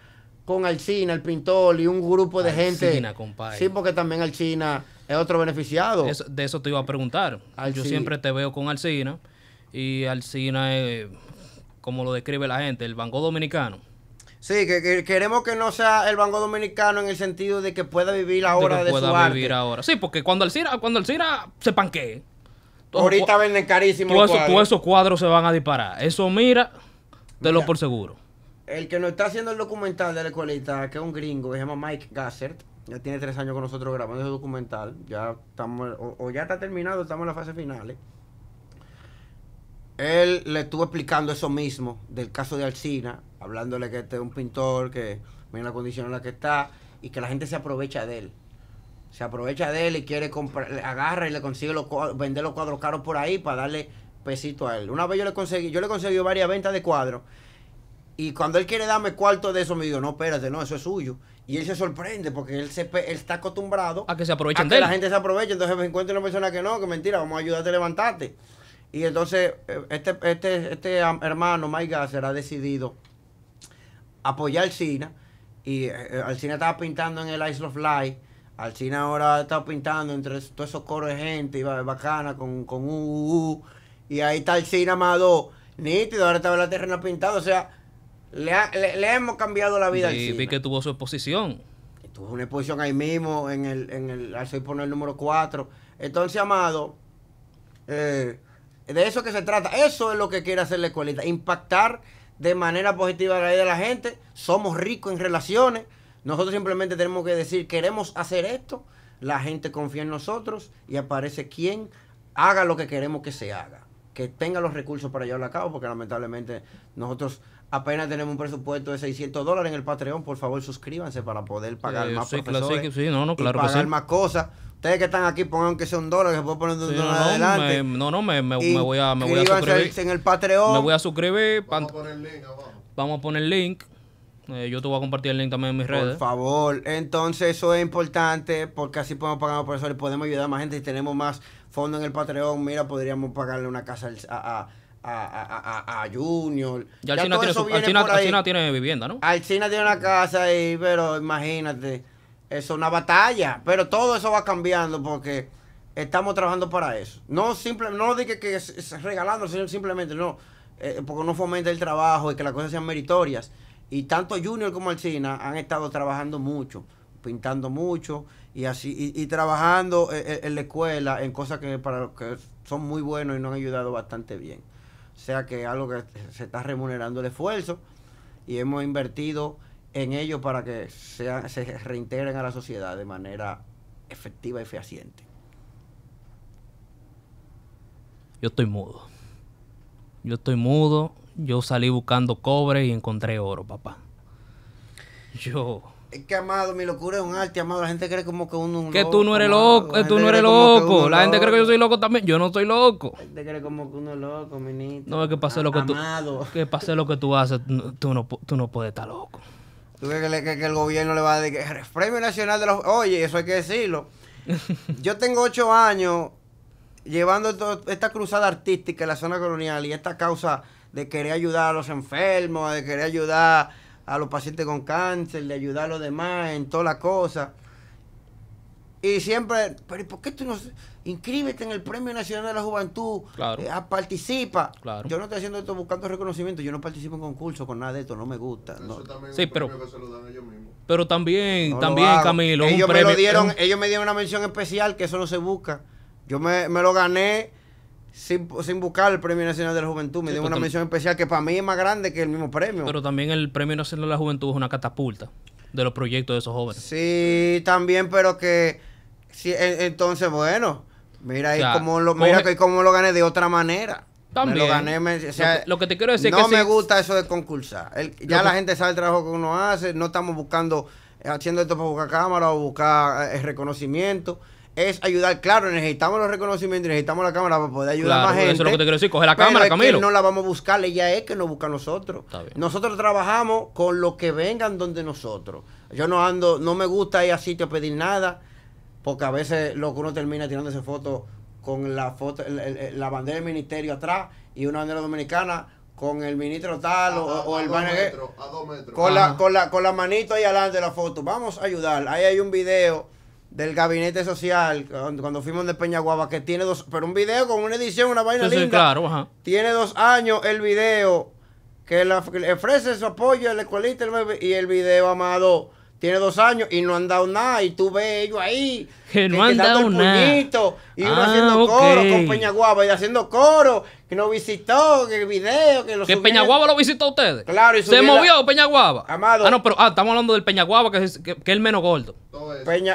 con Alcina, el pintor y un grupo de gente. Compadre. Sí, porque también Alcina otro beneficiado. de eso te iba a preguntar. Yo siempre te veo con Alcina y Alcina es, como lo describe la gente, el Banco Dominicano. Sí, que, queremos que no sea el Banco Dominicano en el sentido de que pueda vivir ahora de, pueda vivir ahora. Sí, porque cuando Alcina, cuando Alcina se panquee. Ahorita venden carísimo. Todos esos cuadros se van a disparar. Eso mira, de lo por seguro. El que nos está haciendo el documental de la escuelita, que es un gringo, que se llama Mike Gassert ya tiene tres años con nosotros grabando ese documental. Ya estamos, o, ya está terminado, estamos en la fase final. Él le estuvo explicando eso mismo del caso de Alcina, hablándole que este es un pintor, que mira la condición en la que está y que la gente se aprovecha de él. Se aprovecha de él y quiere comprar, agarra y le consigue vender los cuadros caros por ahí para darle pesito a él. Una vez yo le conseguí, yo le conseguí varias ventas de cuadros y cuando él quiere darme cuarto de eso me dijo, no, espérate, no, eso es suyo. Y él se sorprende porque él, se, está acostumbrado a que se aprovechen la gente se aproveche. Entonces pues, encuentra una persona que no, que mentira, vamos a ayudarte a levantarte. Y entonces eh, este, este, este hermano, Mike Gasser, ha decidido apoyar al Cina. Y eh, eh, al CINA estaba pintando en el ice of Light. Cina ahora está pintando entre todos esos coros de gente bacana con, con Y ahí está el Cina Amado, nítido, ahora estaba la terrena pintado. O sea, le, hemos cambiado la vida. Y vi que tuvo su exposición. tuvo una exposición ahí mismo, en el, en el, al ser poner el número 4. Entonces, Amado, eh, de eso que se trata. Eso es lo que quiere hacer la escuelita. Impactar de manera positiva la vida de la gente. Somos ricos en relaciones. Nosotros simplemente tenemos que decir, queremos hacer esto. La gente confía en nosotros y aparece quien haga lo que queremos que se haga. Que tenga los recursos para llevarlo a cabo, porque lamentablemente nosotros Apenas tenemos un presupuesto de 600 dólares en el Patreon. Por favor, suscríbanse para poder pagar más profesores y pagar más cosas. Ustedes que están aquí, pongan que sea un dólar, que puedo poner un dólar adelante. no, no, me, me, voy a, me voy suscribir. en el Patreon. Me voy a suscribir. Vamos a poner link link. Eh, yo te voy a compartir el link también en mis redes. Por favor. Entonces, eso es importante porque así podemos pagar más los profesores, podemos ayudar a más gente. Si tenemos más fondos en el Patreon, mira, podríamos pagarle una casa a a, a, a, Junior. Ya Alcina, tiene, su, Alcina, Alcina tiene vivienda, ¿no? Alcina tiene una casa ahí, pero imagínate, es una batalla. Pero todo eso va cambiando porque estamos trabajando para eso. No simple, no dije que, es regalando, sino simplemente no, eh, porque no fomenta el trabajo y que las cosas sean meritorias. Y tanto Junior como Alcina han estado trabajando mucho, pintando mucho y así y, trabajando eh, eh, en, la escuela en cosas que para que son muy buenos y nos han ayudado bastante bien sea que algo que se está remunerando el esfuerzo y hemos invertido en ello para que se reintegren a la sociedad de manera efectiva y fehaciente. Yo estoy mudo. Yo estoy mudo. Yo salí buscando cobre y encontré oro, papá. Yo es que amado, mi locura es un arte, amado. La gente cree como que uno Que tú no eres loco, tú no eres loco. La gente cree que yo soy loco también. Yo no soy loco. La gente cree como que uno es loco, niño. No, es que pase lo que tú. Que pase lo que tú haces, tú no, tú puedes estar loco. Tú crees que, el gobierno le va a decir premio nacional de los. Oye, eso hay que decirlo. Yo tengo ocho años llevando esta cruzada artística en la zona colonial y esta causa de querer ayudar a los enfermos, de querer ayudar a los pacientes con cáncer, de ayudar a los demás en todas las cosas. Y siempre, pero ¿por qué tú no inscríbete en el Premio Nacional de la Juventud? Claro. Eh, ah, participa. Yo no estoy haciendo esto buscando reconocimiento, yo no participo en concursos con nada de esto, no me gusta. sí, pero, que se lo dan ellos mismos. pero también, también, Camilo. Ellos, me dieron, ellos me dieron una mención especial, que eso no se busca. Yo me, me lo gané sin, buscar el Premio Nacional de la Juventud. Me dio una mención especial que para mí es más grande que el mismo premio. Pero también el Premio Nacional de la Juventud es una catapulta de los proyectos de esos jóvenes. Sí, también, pero que... Sí, e, entonces, bueno, mira ahí cómo lo, mira que cómo lo gané de otra manera. También. lo, que, te quiero decir no que... No me gusta eso de concursar. ya la gente sabe el trabajo que uno hace, no estamos buscando eh, haciendo esto para buscar cámara o buscar eh, reconocimiento es ayudar. Claro, necesitamos los reconocimientos, necesitamos la cámara para poder ayudar a más gente. Eso es lo que te quiero decir, coge la cámara, Camilo. no la vamos a buscar, ella es que nos busca nosotros. Nosotros trabajamos con lo que vengan donde nosotros. Yo no ando, no me gusta ir a sitio a pedir nada, porque a veces lo que uno termina tirando foto con la foto, el, la bandera del ministerio atrás y una bandera dominicana con el ministro tal o, el metros, Con la, con, la, con la manito ahí adelante de la foto. Vamos a ayudar. Ahí hay un video del gabinete social, cuando fuimos de Peñaguaba, que tiene dos, pero un video con una edición, una vaina linda. claro, Tiene dos años el video que le ofrece su apoyo ...al la y el video amado tiene dos años y no han dado nada y tú ves ellos ahí que no dado puñito Y uno ah, haciendo coro con Peñaguaba y haciendo coro, que nos visitó, que el video, que lo Que Peñaguaba lo visitó a ustedes. Claro, Se movió movió Peñaguaba. Amado. Ah, no, pero ah, estamos hablando del Peñaguaba, que es, que, que el menos gordo.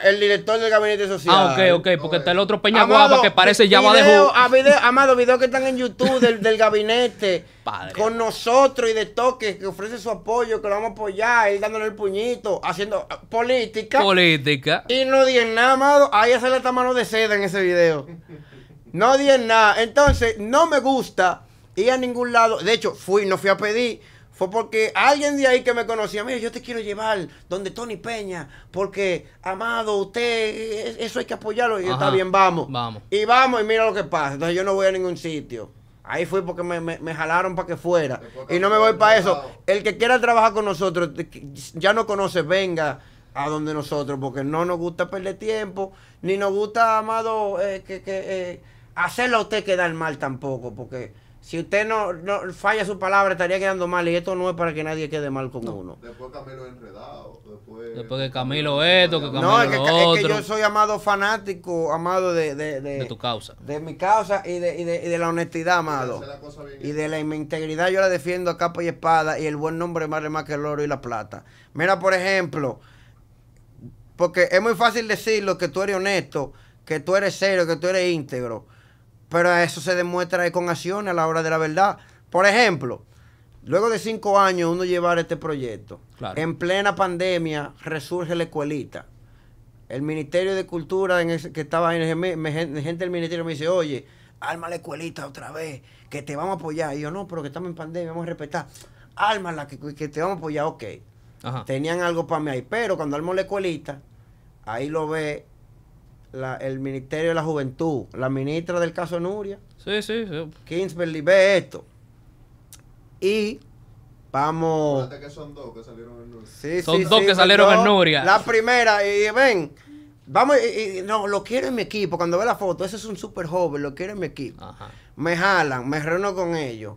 el director del gabinete social. Ah, ok, ok, porque está el otro Peña que parece ya va de juego. Ah, Amado, videos que están en YouTube del, del gabinete. Padre. Con nosotros y de toque, que ofrece su apoyo, que lo vamos a apoyar, él dándole el puñito, haciendo política. Política. Y no dicen nada, Amado. Ahí sale esta mano de seda en ese video. No di en nada. Entonces, no me gusta ir a ningún lado. De hecho, fui, no fui a pedir. Fue porque alguien de ahí que me conocía, mire, yo te quiero llevar donde Tony Peña, porque, amado, usted, e, e, eso hay que apoyarlo. Y yo, está bien, vamos. Vamos. Y vamos, y mira lo que pasa. Entonces, yo no voy a ningún sitio. Ahí fui porque me, me, me jalaron para que fuera. Y no me voy para eso. El que quiera trabajar con nosotros, ya no conoce, venga a donde nosotros, porque no nos gusta perder tiempo, ni nos gusta, amado, eh, que, que eh, hacerlo a usted quedar mal tampoco, porque si usted no, falla su palabra estaría quedando mal y esto no es para que nadie quede mal con uno. Después Camilo enredado, después... después que Camilo esto, que Camilo no, es que, es yo soy amado fanático, amado de, de, de, tu causa. De mi causa y de, y de, y de la honestidad, amado. Y de la integridad yo la defiendo a capa y espada y el buen nombre vale más que el oro y la plata. Mira, por ejemplo... Porque es muy fácil decirlo que tú eres honesto, que tú eres serio, que tú eres íntegro. Pero eso se demuestra con acciones a la hora de la verdad. Por ejemplo, luego de cinco años uno llevar este proyecto, en plena pandemia resurge la escuelita. El Ministerio de Cultura, en que estaba en el, gente del ministerio me dice, oye, arma la escuelita otra vez, que te vamos a apoyar. Y yo, no, pero que estamos en pandemia, vamos a respetar. Ármala, que, que te vamos a apoyar, ok. Tenían algo para mí ahí. Pero cuando armó la escuelita, ahí lo ve el Ministerio de la Juventud, la ministra del caso Nuria. Sí, sí, Kingsbury ve esto. Y vamos. son dos que salieron en Nuria. son dos que salieron en Nuria. La primera, y ven. Vamos, y, no, lo quiero en mi equipo. Cuando ve la foto, ese es un super joven, lo quiero en mi equipo. Me jalan, me reúno con ellos.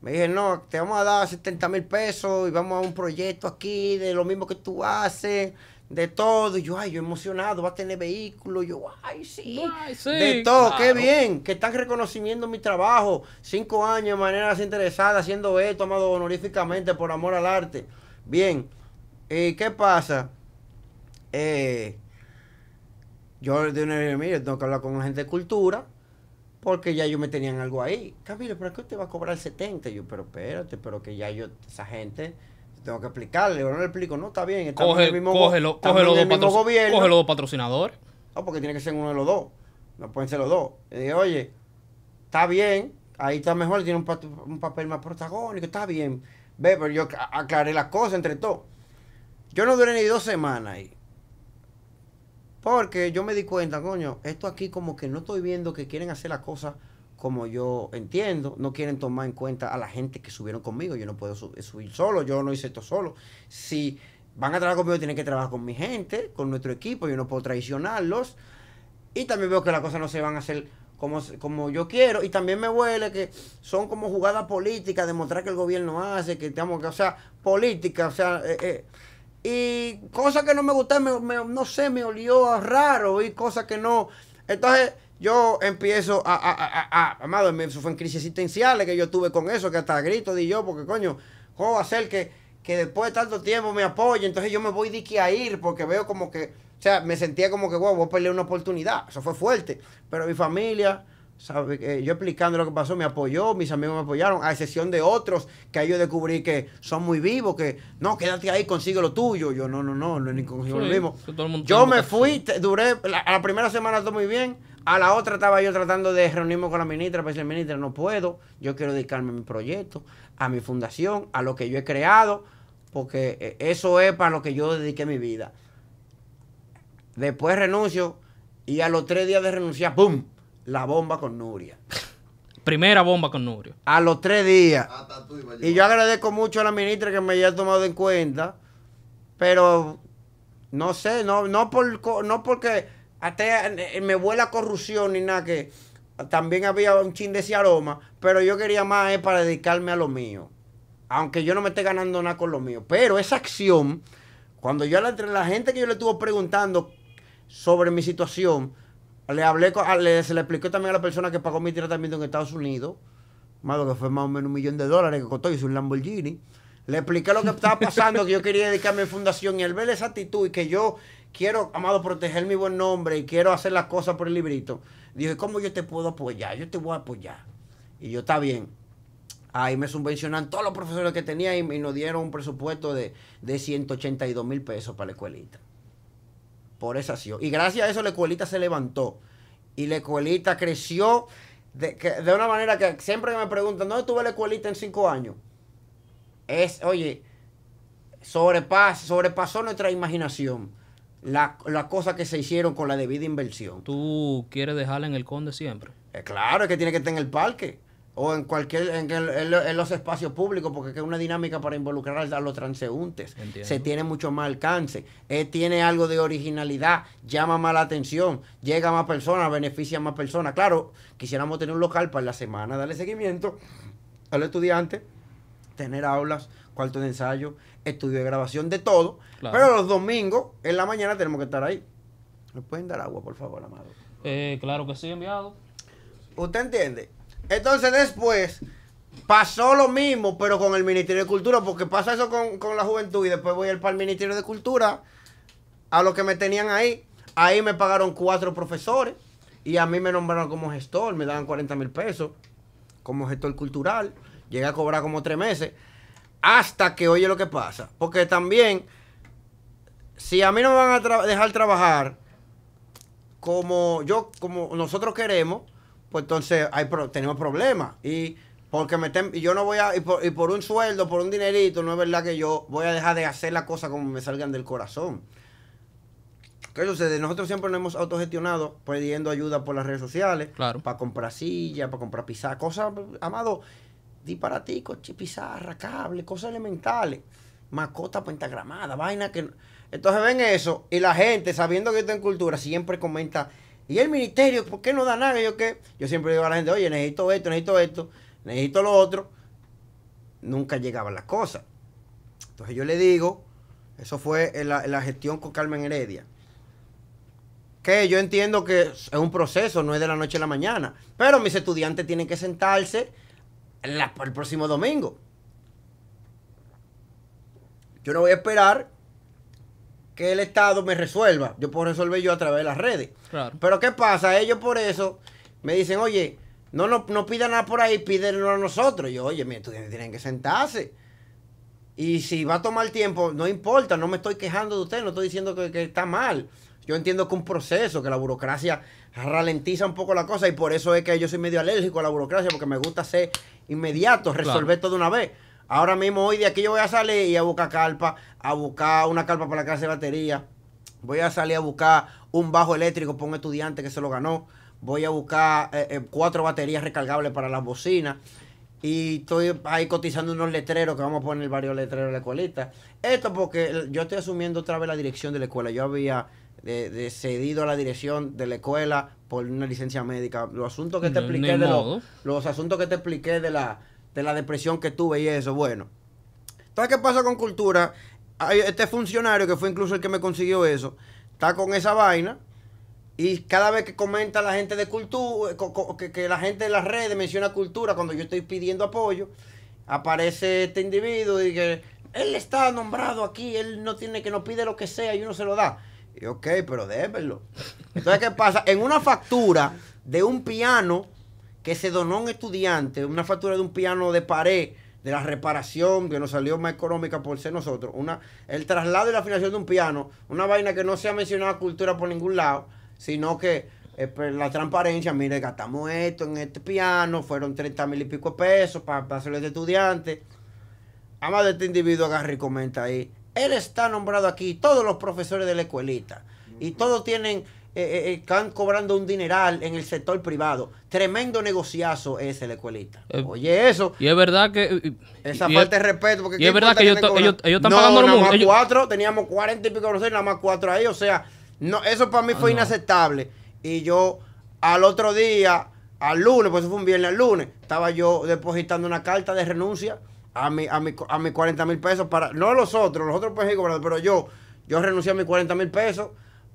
Me dije, no, te vamos a dar 70 mil pesos y vamos a un proyecto aquí de lo mismo que tú haces, de todo. Y yo, ay, yo emocionado, va a tener vehículo. yo, ay, sí. Ay, sí de todo, qué bien, que están reconociendo mi trabajo. Cinco años de manera desinteresada haciendo esto, amado honoríficamente por amor al arte. Bien, ¿y qué pasa? Eh, yo mire, tengo que hablar con la gente de cultura porque ya yo me tenían algo ahí. Camilo, ¿pero qué usted va a cobrar 70? yo, pero espérate, pero que ya yo, esa gente, tengo que explicarle, yo no le explico, no, está bien, Coge, el mismo, cógelo, gobierno. Coge los dos patrocinadores. No, porque tiene que ser uno de los dos, no pueden ser los dos. Le dije, oye, está bien, ahí está mejor, tiene un, un papel más protagónico, está bien. Ve, pero yo aclaré las cosas entre todos. Yo no duré ni dos semanas ahí. Porque yo me di cuenta, coño, esto aquí como que no estoy viendo que quieren hacer las cosas como yo entiendo, no quieren tomar en cuenta a la gente que subieron conmigo, yo no puedo subir solo, yo no hice esto solo. Si van a trabajar conmigo, tienen que trabajar con mi gente, con nuestro equipo, yo no puedo traicionarlos. Y también veo que las cosas no se van a hacer como, como yo quiero. Y también me huele que son como jugadas políticas, demostrar que el gobierno hace, que estamos, o sea, política, o sea... Eh, eh y cosas que no me gustaban, me, no sé, me olió raro y cosas que no. Entonces yo empiezo a, amado, eso fue en crisis existenciales que yo tuve con eso, que hasta grito di yo, porque coño, ¿cómo hacer que, que después de tanto tiempo me apoye? Entonces yo me voy de que a ir porque veo como que, o sea, me sentía como que, wow, voy a perder una oportunidad. Eso fue fuerte. Pero mi familia, yo explicando lo que pasó, me apoyó, mis amigos me apoyaron, a excepción de otros que yo descubrí que son muy vivos, que no, quédate ahí, consigue lo tuyo. Yo no, no, no, no ni consigo mismo. Yo me fui, duré, la, a la primera semana todo muy bien, a la otra estaba yo tratando de reunirme con la ministra, para decirle, ministra, no puedo, yo quiero dedicarme a mi proyecto, a mi fundación, a lo que yo he creado, porque eh, eso es para lo que yo dediqué mi vida. Después renuncio y a los tres días de renunciar, ¡pum! la bomba con Nuria. Primera bomba con Nuria. A los tres días. Ah, y yo agradezco mucho a la ministra que me haya tomado en cuenta, pero no sé, no, no, por, no porque hasta eh, me vuela corrupción ni nada que también había un chin de ese aroma, pero yo quería más para dedicarme a lo mío. Aunque yo no me esté ganando nada con lo mío. Pero esa acción, cuando yo la, la gente que yo le estuve preguntando sobre mi situación, le hablé, se le explicó también a la persona que pagó mi tratamiento en Estados Unidos, más que fue más o menos un millón de dólares que costó, y un Lamborghini. Le expliqué lo que estaba pasando, que yo quería dedicarme a mi fundación y al ver esa actitud y que yo quiero, amado, proteger mi buen nombre y quiero hacer las cosas por el librito. Dije, ¿cómo yo te puedo apoyar? Yo te voy a apoyar. Y yo, está bien. Ahí me subvencionan todos los profesores que tenía y, nos dieron un presupuesto de 182 mil pesos para la escuelita por esa acción. Y gracias a eso la escuelita se levantó. Y la escuelita creció de, una manera que siempre me preguntan, ¿dónde tuve la escuelita en cinco años? Es, oye, sobrepasó nuestra imaginación las cosas que se hicieron con la debida inversión. ¿Tú quieres dejarla en el conde siempre? Eh, claro, es que tiene que estar en el parque o en cualquier en, los espacios públicos porque es una dinámica para involucrar a los transeúntes se tiene mucho más alcance eh, tiene algo de originalidad llama más la atención llega a más personas beneficia a más personas claro quisiéramos tener un local para la semana darle seguimiento al estudiante tener aulas cuartos de ensayo estudio de grabación de todo pero los domingos en la mañana tenemos que estar ahí nos pueden dar agua por favor amado eh, claro que sí enviado usted entiende entonces después pasó lo mismo, pero con el Ministerio de Cultura, porque pasa eso con, la juventud y después voy a ir para el Ministerio de Cultura, a lo que me tenían ahí. Ahí me pagaron cuatro profesores y a mí me nombraron como gestor, me daban 40 mil pesos como gestor cultural. Llegué a cobrar como tres meses. Hasta que oye lo que pasa. Porque también, si a mí no me van a dejar trabajar como yo, como nosotros queremos, pues entonces hay tenemos problemas. Y porque me yo no voy a, y por, un sueldo, por un dinerito, no es verdad que yo voy a dejar de hacer las cosas como me salgan del corazón. ¿Qué sucede? Nosotros siempre nos hemos autogestionado pidiendo ayuda por las redes sociales. Para comprar sillas, para comprar pizarra, cosas, amado, disparaticos, pizarra, cable, cosas elementales. Macota pentagramada, vaina que. Entonces ven eso y la gente, sabiendo que está en cultura, siempre comenta ¿Y el ministerio por qué no da nada? Yo, yo siempre digo a la gente, oye, necesito esto, necesito esto, necesito lo otro. Nunca llegaban las cosas. Entonces yo le digo, eso fue la, gestión con Carmen Heredia que yo entiendo que es un proceso, no es de la noche a la mañana. Pero mis estudiantes tienen que sentarse el próximo domingo. Yo no voy a esperar que el Estado me resuelva. Yo puedo resolver yo a través de las redes. Pero ¿qué pasa? Ellos por eso me dicen, oye, no, no, nada por ahí, pídenlo a nosotros. Yo, oye, mis tienen que sentarse. Y si va a tomar tiempo, no importa, no me estoy quejando de usted, no estoy diciendo que, está mal. Yo entiendo que un proceso, que la burocracia ralentiza un poco la cosa y por eso es que yo soy medio alérgico a la burocracia, porque me gusta ser inmediato, resolver todo de una vez. Ahora mismo, hoy de aquí yo voy a salir y a buscar carpa, a buscar una carpa para la clase de batería. Voy a salir a buscar un bajo eléctrico para un estudiante que se lo ganó. Voy a buscar eh, eh, cuatro baterías recargables para las bocinas. Y estoy ahí cotizando unos letreros que vamos a poner varios letreros de la escuelita. Esto porque yo estoy asumiendo otra vez la dirección de la escuela. Yo había eh, cedido a la dirección de la escuela por una licencia médica. Los asuntos que te expliqué de los, los asuntos que te expliqué de la de la depresión que tuve y eso, bueno. Entonces, ¿qué pasa con cultura? este funcionario, que fue incluso el que me consiguió eso, está con esa vaina. Y cada vez que comenta la gente de cultura, que, la gente de las redes menciona cultura, cuando yo estoy pidiendo apoyo, aparece este individuo y dice... él está nombrado aquí, él no tiene que no pide lo que sea y uno se lo da. Y ok, pero débelo. Entonces, ¿qué pasa? En una factura de un piano que se donó a un estudiante una factura de un piano de pared de la reparación que nos salió más económica por ser nosotros, una, el traslado y la financiación de un piano, una vaina que no se ha mencionado a cultura por ningún lado, sino que eh, pues, la transparencia, mire, gastamos esto en este piano, fueron 30 mil y pico pesos para, para hacerlo de estudiante. Además de este individuo, agarre y comenta ahí, él está nombrado aquí, todos los profesores de la escuelita, y todos tienen eh, eh, eh, están cobrando un dineral en el sector privado. Tremendo negociazo es el escuelita. Oye, eso. Y es verdad que. Esa falta de respeto. y es verdad que ellos, pagando nada más cuatro, teníamos 40 y pico de nada más cuatro ahí. O sea, no, eso para mí ah, fue inaceptable. Y yo al otro día, al lunes, pues eso fue un viernes al lunes, estaba yo depositando una carta de renuncia a mi, a mi, a mis 40 mil pesos para. No los otros, los otros pues pero yo, yo renuncié a mis 40 mil pesos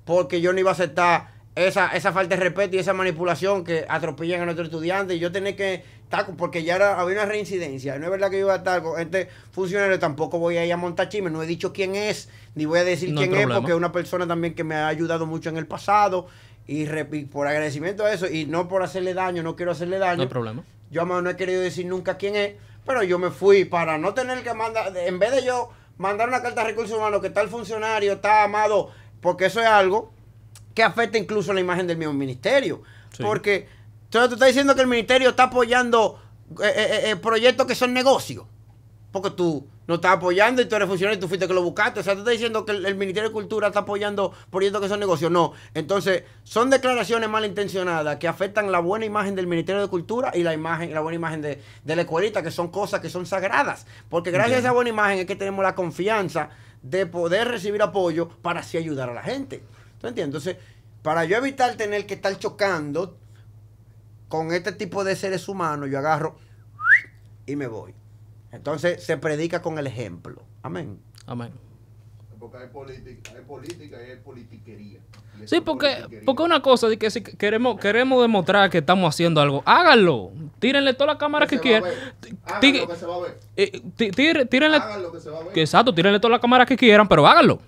porque yo no iba a aceptar esa, esa falta de respeto y esa manipulación que atropellan a nuestro estudiante. Y yo tenía que estar, porque ya había una reincidencia. No es verdad que yo iba a estar con este funcionario, tampoco voy a ir a montar chisme. No he dicho quién es, ni voy a decir quién es, porque es una persona también que me ha ayudado mucho en el pasado. Y, por agradecimiento a eso, y no por hacerle daño, no quiero hacerle daño. No hay problema. Yo no he querido decir nunca quién es, pero yo me fui para no tener que mandar, en vez de yo mandar una carta a recursos humanos que tal funcionario está amado porque eso es algo que afecta incluso la imagen del mismo ministerio. Porque entonces tú estás diciendo que el ministerio está apoyando eh, eh, eh, proyectos que son negocios. Porque tú no estás apoyando y tú eres funcionario y tú fuiste que lo buscaste. O sea, tú estás diciendo que el, Ministerio de Cultura está apoyando proyectos que son negocios. No. Entonces, son declaraciones malintencionadas que afectan la buena imagen del Ministerio de Cultura y la imagen, la buena imagen de, la escuelita, que son cosas que son sagradas. Porque gracias a esa buena imagen es que tenemos la confianza de poder recibir apoyo para así ayudar a la gente. Entonces, para yo evitar tener que estar chocando con este tipo de seres humanos, yo agarro y me voy. Entonces, se predica con el ejemplo. Amén. Amén porque hay política, política y hay politiquería. sí, porque, porque una cosa es que si queremos, queremos demostrar que estamos haciendo algo, háganlo. Tírenle todas las cámaras que, quieran. Háganlo eh, que se va a ver. Exacto, tírenle todas las cámaras que quieran, pero háganlo.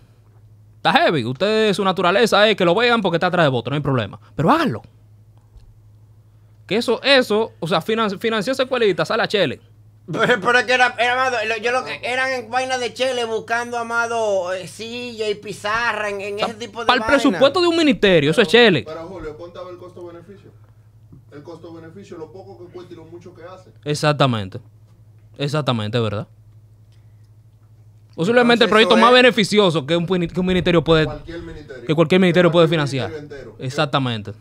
Está heavy. Ustedes, su naturaleza es que lo vean porque está atrás de voto, no hay problema. Pero háganlo. Que eso, eso, o sea, financió financiar escuelita, sale a Chele. Pero es que era, Amado, yo lo que eran en vainas de Chile buscando Amado eh, Silla y Pizarra en, en ese tipo de. Para el presupuesto de un ministerio, eso es Chele. Pero Julio, ponte a ver el costo-beneficio. El costo-beneficio, lo poco que cuesta y lo mucho que hace. Exactamente. Exactamente, ¿verdad? Posiblemente el proyecto más beneficioso que un, que un ministerio puede. que cualquier ministerio puede financiar. Exactamente.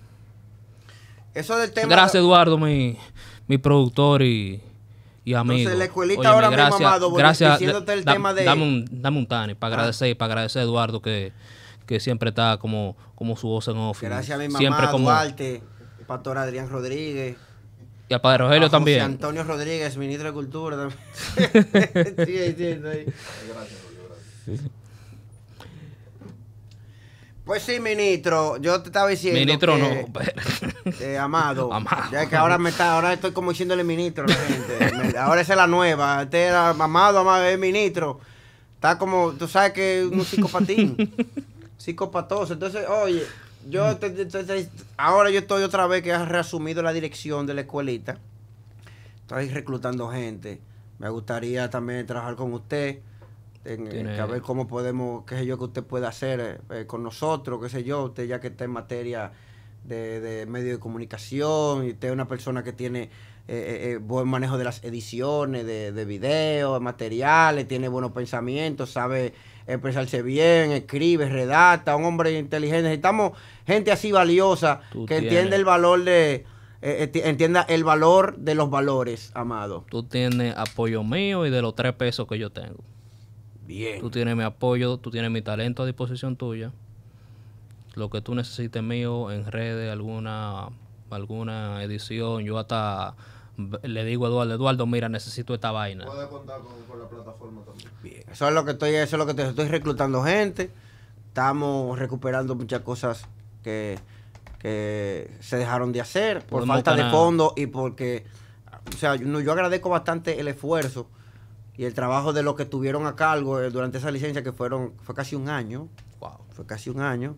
Eso del tema. Gracias, Eduardo, mi, mi productor y y amigos. Entonces, la escuelita ahora gracias, mismo, amado, gracias, diciéndote el tema de... Dame un, dame un tane para ah. agradecer, para agradecer a Eduardo que, que siempre está como, como su voz en off. Gracias a mi mamá, Duarte, Pastor Adrián Rodríguez. Y al Padre Rogelio a José Antonio Rodríguez, ministro de Cultura también. sí, sí, sí. Gracias, gracias. gracias. Pues sí, ministro, yo te estaba diciendo. Ministro, que, no. amado, Ya que ahora me está, ahora estoy como diciéndole ministro a la gente. ahora es la nueva. Este amado, amado, es ministro. Está como, tú sabes que es un psicopatín. psicopatoso. Entonces, oye, yo ahora yo estoy otra vez que has reasumido la dirección de la escuelita. Estoy reclutando gente. Me gustaría también trabajar con usted. Eh, a ver cómo podemos, qué sé yo, que usted pueda hacer eh, eh, con nosotros, qué sé yo, usted ya que está en materia de, de medio de comunicación, y usted es una persona que tiene buen manejo de las ediciones, de, de videos, materiales, tiene buenos pensamientos, sabe expresarse bien, escribe, redacta, un hombre inteligente. Necesitamos gente así valiosa que entiende el valor de entienda el valor de los valores, amado. Tú tienes apoyo mío y de los tres pesos que yo tengo. Tú tienes mi apoyo, tú tienes mi talento a disposición tuya. Lo que tú necesites mío en redes, alguna, alguna edición, yo hasta le digo a Eduardo, Eduardo, mira, necesito esta vaina. Puedes contar con, la plataforma también. Eso es lo que estoy, eso es lo que te estoy reclutando gente. Estamos recuperando muchas cosas que, se dejaron de hacer por falta de fondo y porque, o sea, yo agradezco bastante el esfuerzo y el trabajo de los que estuvieron a cargo eh, durante esa licencia que fueron fue casi un año. Wow, fue casi un año.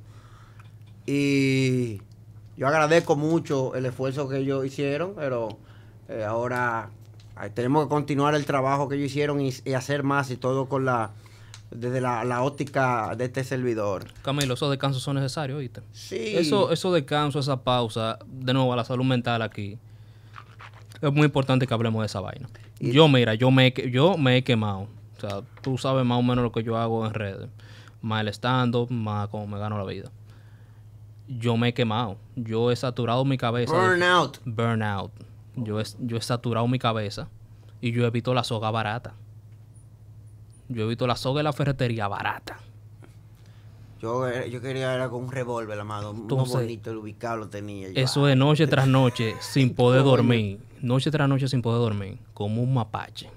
Y yo agradezco mucho el esfuerzo que ellos hicieron, pero eh, ahora tenemos que continuar el trabajo que ellos hicieron y, hacer más y todo con la desde la, óptica de este servidor. Camilo, esos descansos son necesarios, ¿viste? Sí. Eso, esos descanso esa pausa, de nuevo, a la salud mental aquí. Es muy importante que hablemos de esa vaina yo, mira, yo me, yo me he quemado. O sea, tú sabes más o menos lo que yo hago en redes. Más el stand-up, más cómo me gano la vida. Yo me he quemado. Yo he saturado mi cabeza. Burnout. Burnout. Yo he, yo he saturado mi cabeza. Y yo he visto la soga barata. Yo he visto la soga de la ferretería barata. Yo, eh, yo quería era con un revólver, amado. Entonces, un el ubicado tenía. Yo, eso de noche tras noche, sin poder dormir noche tras noche sin poder dormir, como un mapache.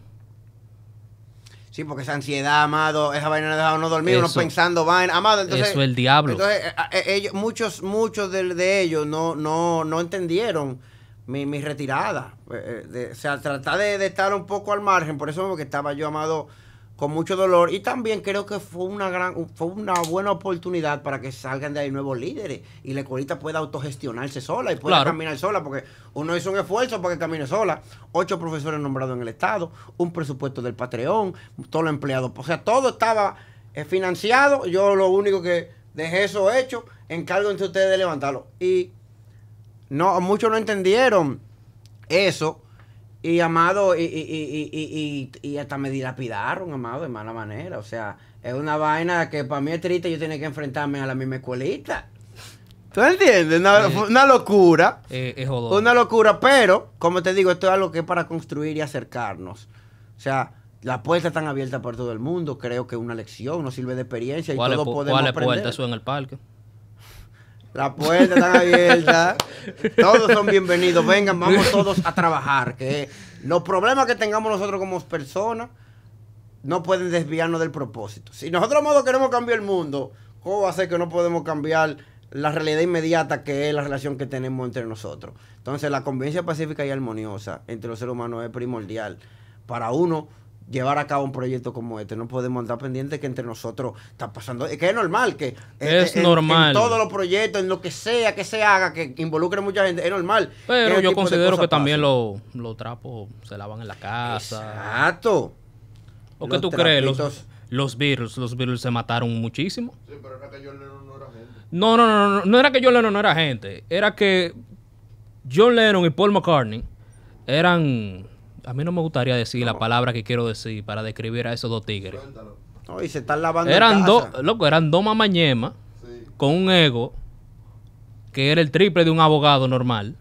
Sí, porque esa ansiedad, amado, esa vaina no ha dejado no dormir, uno pensando vaina, amado. Entonces, eso es el diablo. Eh, eh, eh, ellos, muchos, muchos de, ellos no, entendieron mi, retirada. o sea, tratar de, estar un poco al margen, por eso porque estaba yo, amado, con mucho dolor y también creo que fue una gran fue una buena oportunidad para que salgan de ahí nuevos líderes y la escuelita pueda autogestionarse sola y pueda caminar sola porque uno hizo un esfuerzo para que camine sola ocho profesores nombrados en el estado un presupuesto del patreón todos los empleados o sea todo estaba eh, financiado yo lo único que dejé eso hecho encargo entre ustedes de levantarlo y no muchos no entendieron eso y Amado, y, y, y, y, hasta me dilapidaron, Amado, de mala manera. O sea, es una vaina que para mí es triste, yo tenía que enfrentarme a la misma escuelita. ¿Tú entiendes? Una, eh, locura. Eh, es una locura, pero, como te digo, esto es algo que es para construir y acercarnos. O sea, las puertas están abiertas para todo el mundo. Creo que es una lección nos sirve de experiencia y todo podemos ¿Cuáles puertas son en el parque? la puerta está abierta todos son bienvenidos. Vengan, vamos todos a trabajar. Que los problemas que tengamos nosotros como personas no pueden desviarnos del propósito. Si nosotros modo queremos cambiar el mundo, ¿cómo va a ser que no podemos cambiar la realidad inmediata que es la relación que tenemos entre nosotros? Entonces, la convivencia pacífica y armoniosa entre los seres humanos es primordial para uno llevar a cabo un proyecto como este. No podemos andar pendientes que entre nosotros está pasando. Es que es normal que eh, es eh, en, normal. En, todos los proyectos, en lo que sea que se haga, que involucre mucha gente, es normal. Pero yo considero que también los trapos se lavan en la casa. Exacto. ¿O qué tú crees? Los, los los virus se mataron muchísimo. Sí, pero era que John Lennon no era gente. No, no, no, no, no era que John Lennon no era gente. Era que John Lennon y Paul McCartney eran a mí no me gustaría decir la palabra que quiero decir para describir a esos dos tigres. No, y se están lavando. Eran dos, loco, eran dos mamañemas con un ego que era el triple de un abogado normal.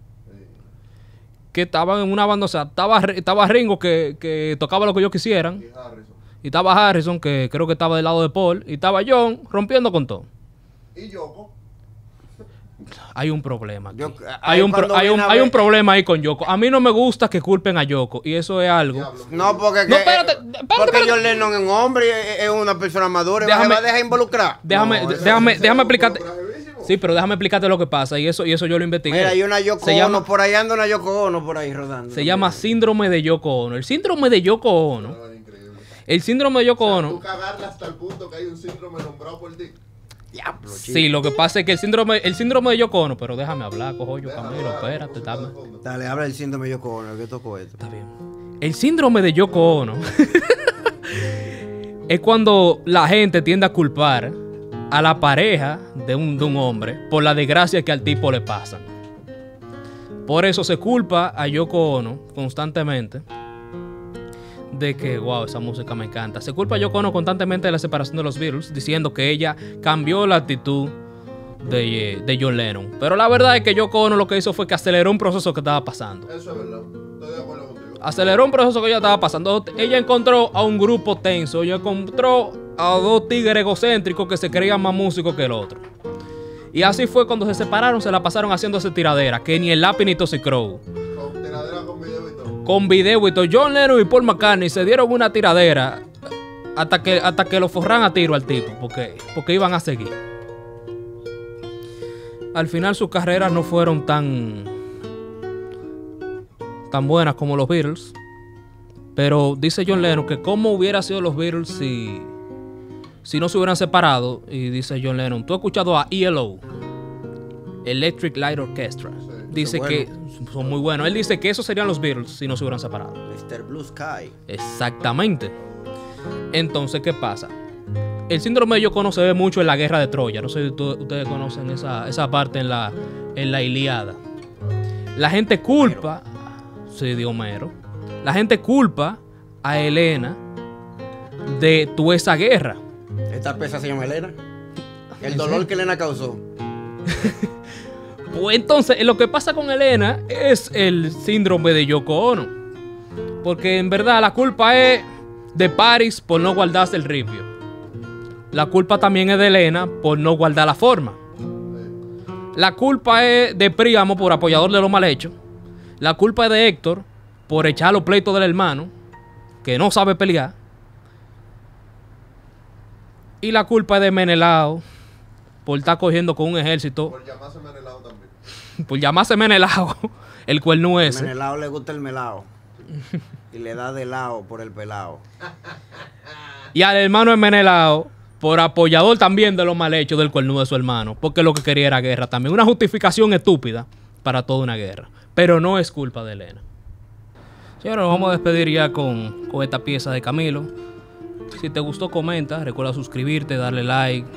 Que estaban en una banda, o sea, estaba, estaba Ringo que, tocaba lo que ellos quisieran. Y, estaba Harrison, que creo que estaba del lado de Paul. Y estaba John rompiendo con todo. Y Yoko hay un problema. Eh, hay, un, hay, un, hay un problema ahí con Yoko. A mí no me gusta que culpen a Yoko. Y eso es algo. no, porque. No, eh, espérate, porque John Lennon es un hombre es una persona madura. Déjame, y va a dejar involucrar. Déjame, déjame, déjame explicarte. Sí, pero déjame explicarte lo que pasa. Y eso, y eso yo lo investigué. Mira, hay una Yoko se Ono por ahí, anda una Yoko Ono por ahí rodando. Se llama síndrome de Yoko Ono. El síndrome de Yoko Ono. El síndrome de Yoko Ono. tú cagarla hasta el punto que hay un síndrome nombrado por ti. Sí, lo que pasa es que el síndrome, el síndrome de pero déjame hablar, cojo yo, Camilo, espérate, dame. Dale, habla del síndrome de Yocono, que tocó esto. Está bien. El síndrome de Yoko Ono es cuando la gente tiende a culpar a la pareja de un, de un hombre por la desgracia que al tipo le pasa Por eso se culpa a Yoko Ono constantemente de que, wow, esa música me encanta. Se culpa a cono constantemente de la separación de los Beatles, diciendo que ella cambió la actitud de, eh, de John Lennon. Pero la verdad es que Yoko Ono lo que hizo fue que aceleró un proceso que estaba pasando. Eso es verdad. Estoy de acuerdo Aceleró un proceso que ella estaba pasando. Ella encontró a un grupo tenso. Ella encontró a dos tigres egocéntricos que se creían más músicos que el otro. Y así fue cuando se separaron, se la pasaron haciendo esa tiradera, que ni el lápiz ni Crow con video y todo. John Lennon y Paul McCartney se dieron una tiradera hasta que, hasta que lo forran a tiro al tipo, porque, porque iban a seguir. Al final sus carreras no fueron tan, tan buenas como los Beatles. Pero dice John Lennon que cómo hubiera sido los Beatles si, si no se hubieran separado. Y dice John Lennon, tú has escuchado a ELO, Electric Light Orchestra dice que son muy buenos. Él dice que esos serían los Beatles si no se hubieran separado. Mr. Blue Sky. Exactamente. Entonces, ¿qué pasa? El síndrome yo conozco se ve mucho en la guerra de Troya. No sé si ustedes conocen esa, parte en la, en la Iliada. La gente culpa, sí, la gente culpa a Elena de tu esa guerra. Esta pesa se llama Elena El dolor que Elena causó. Pues entonces, lo que pasa con Elena es el síndrome de Yoko Ono. Porque en verdad la culpa es de Paris por no guardarse el ripio. La culpa también es de Elena por no guardar la forma. La culpa es de Príamo por apoyador de lo mal hecho. La culpa es de Héctor por echar los pleitos del hermano, que no sabe pelear. Y la culpa es de Menelao por estar cogiendo con un ejército. Por llamarse Menelao Pues llamarse Menelao, el cuerno ese. Menelao le gusta el melao. Y le da de lado por el pelado. Y al hermano de Menelao, por apoyador también de los mal del cuerno de su hermano, porque lo que quería era guerra también. Una justificación estúpida para toda una guerra. Pero no es culpa de Elena. Señores, nos vamos a despedir ya con, con esta pieza de Camilo. Si te gustó, comenta. Recuerda suscribirte, darle like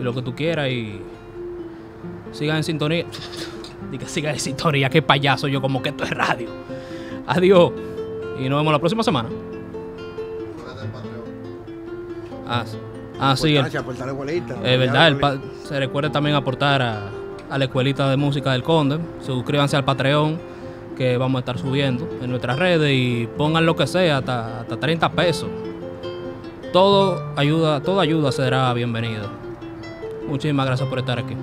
y lo que tú quieras. Y sigan en sintonía y que siga esa historia, qué payaso yo, como que esto es radio. Adiós. Y nos vemos la próxima semana. Ah, ah es verdad, se recuerde también aportar a, la escuelita de música del Conde. Suscríbanse al Patreon que vamos a estar subiendo en nuestras redes y pongan lo que sea, hasta, 30 pesos. Todo ayuda, toda ayuda será bienvenida. Muchísimas gracias por estar aquí.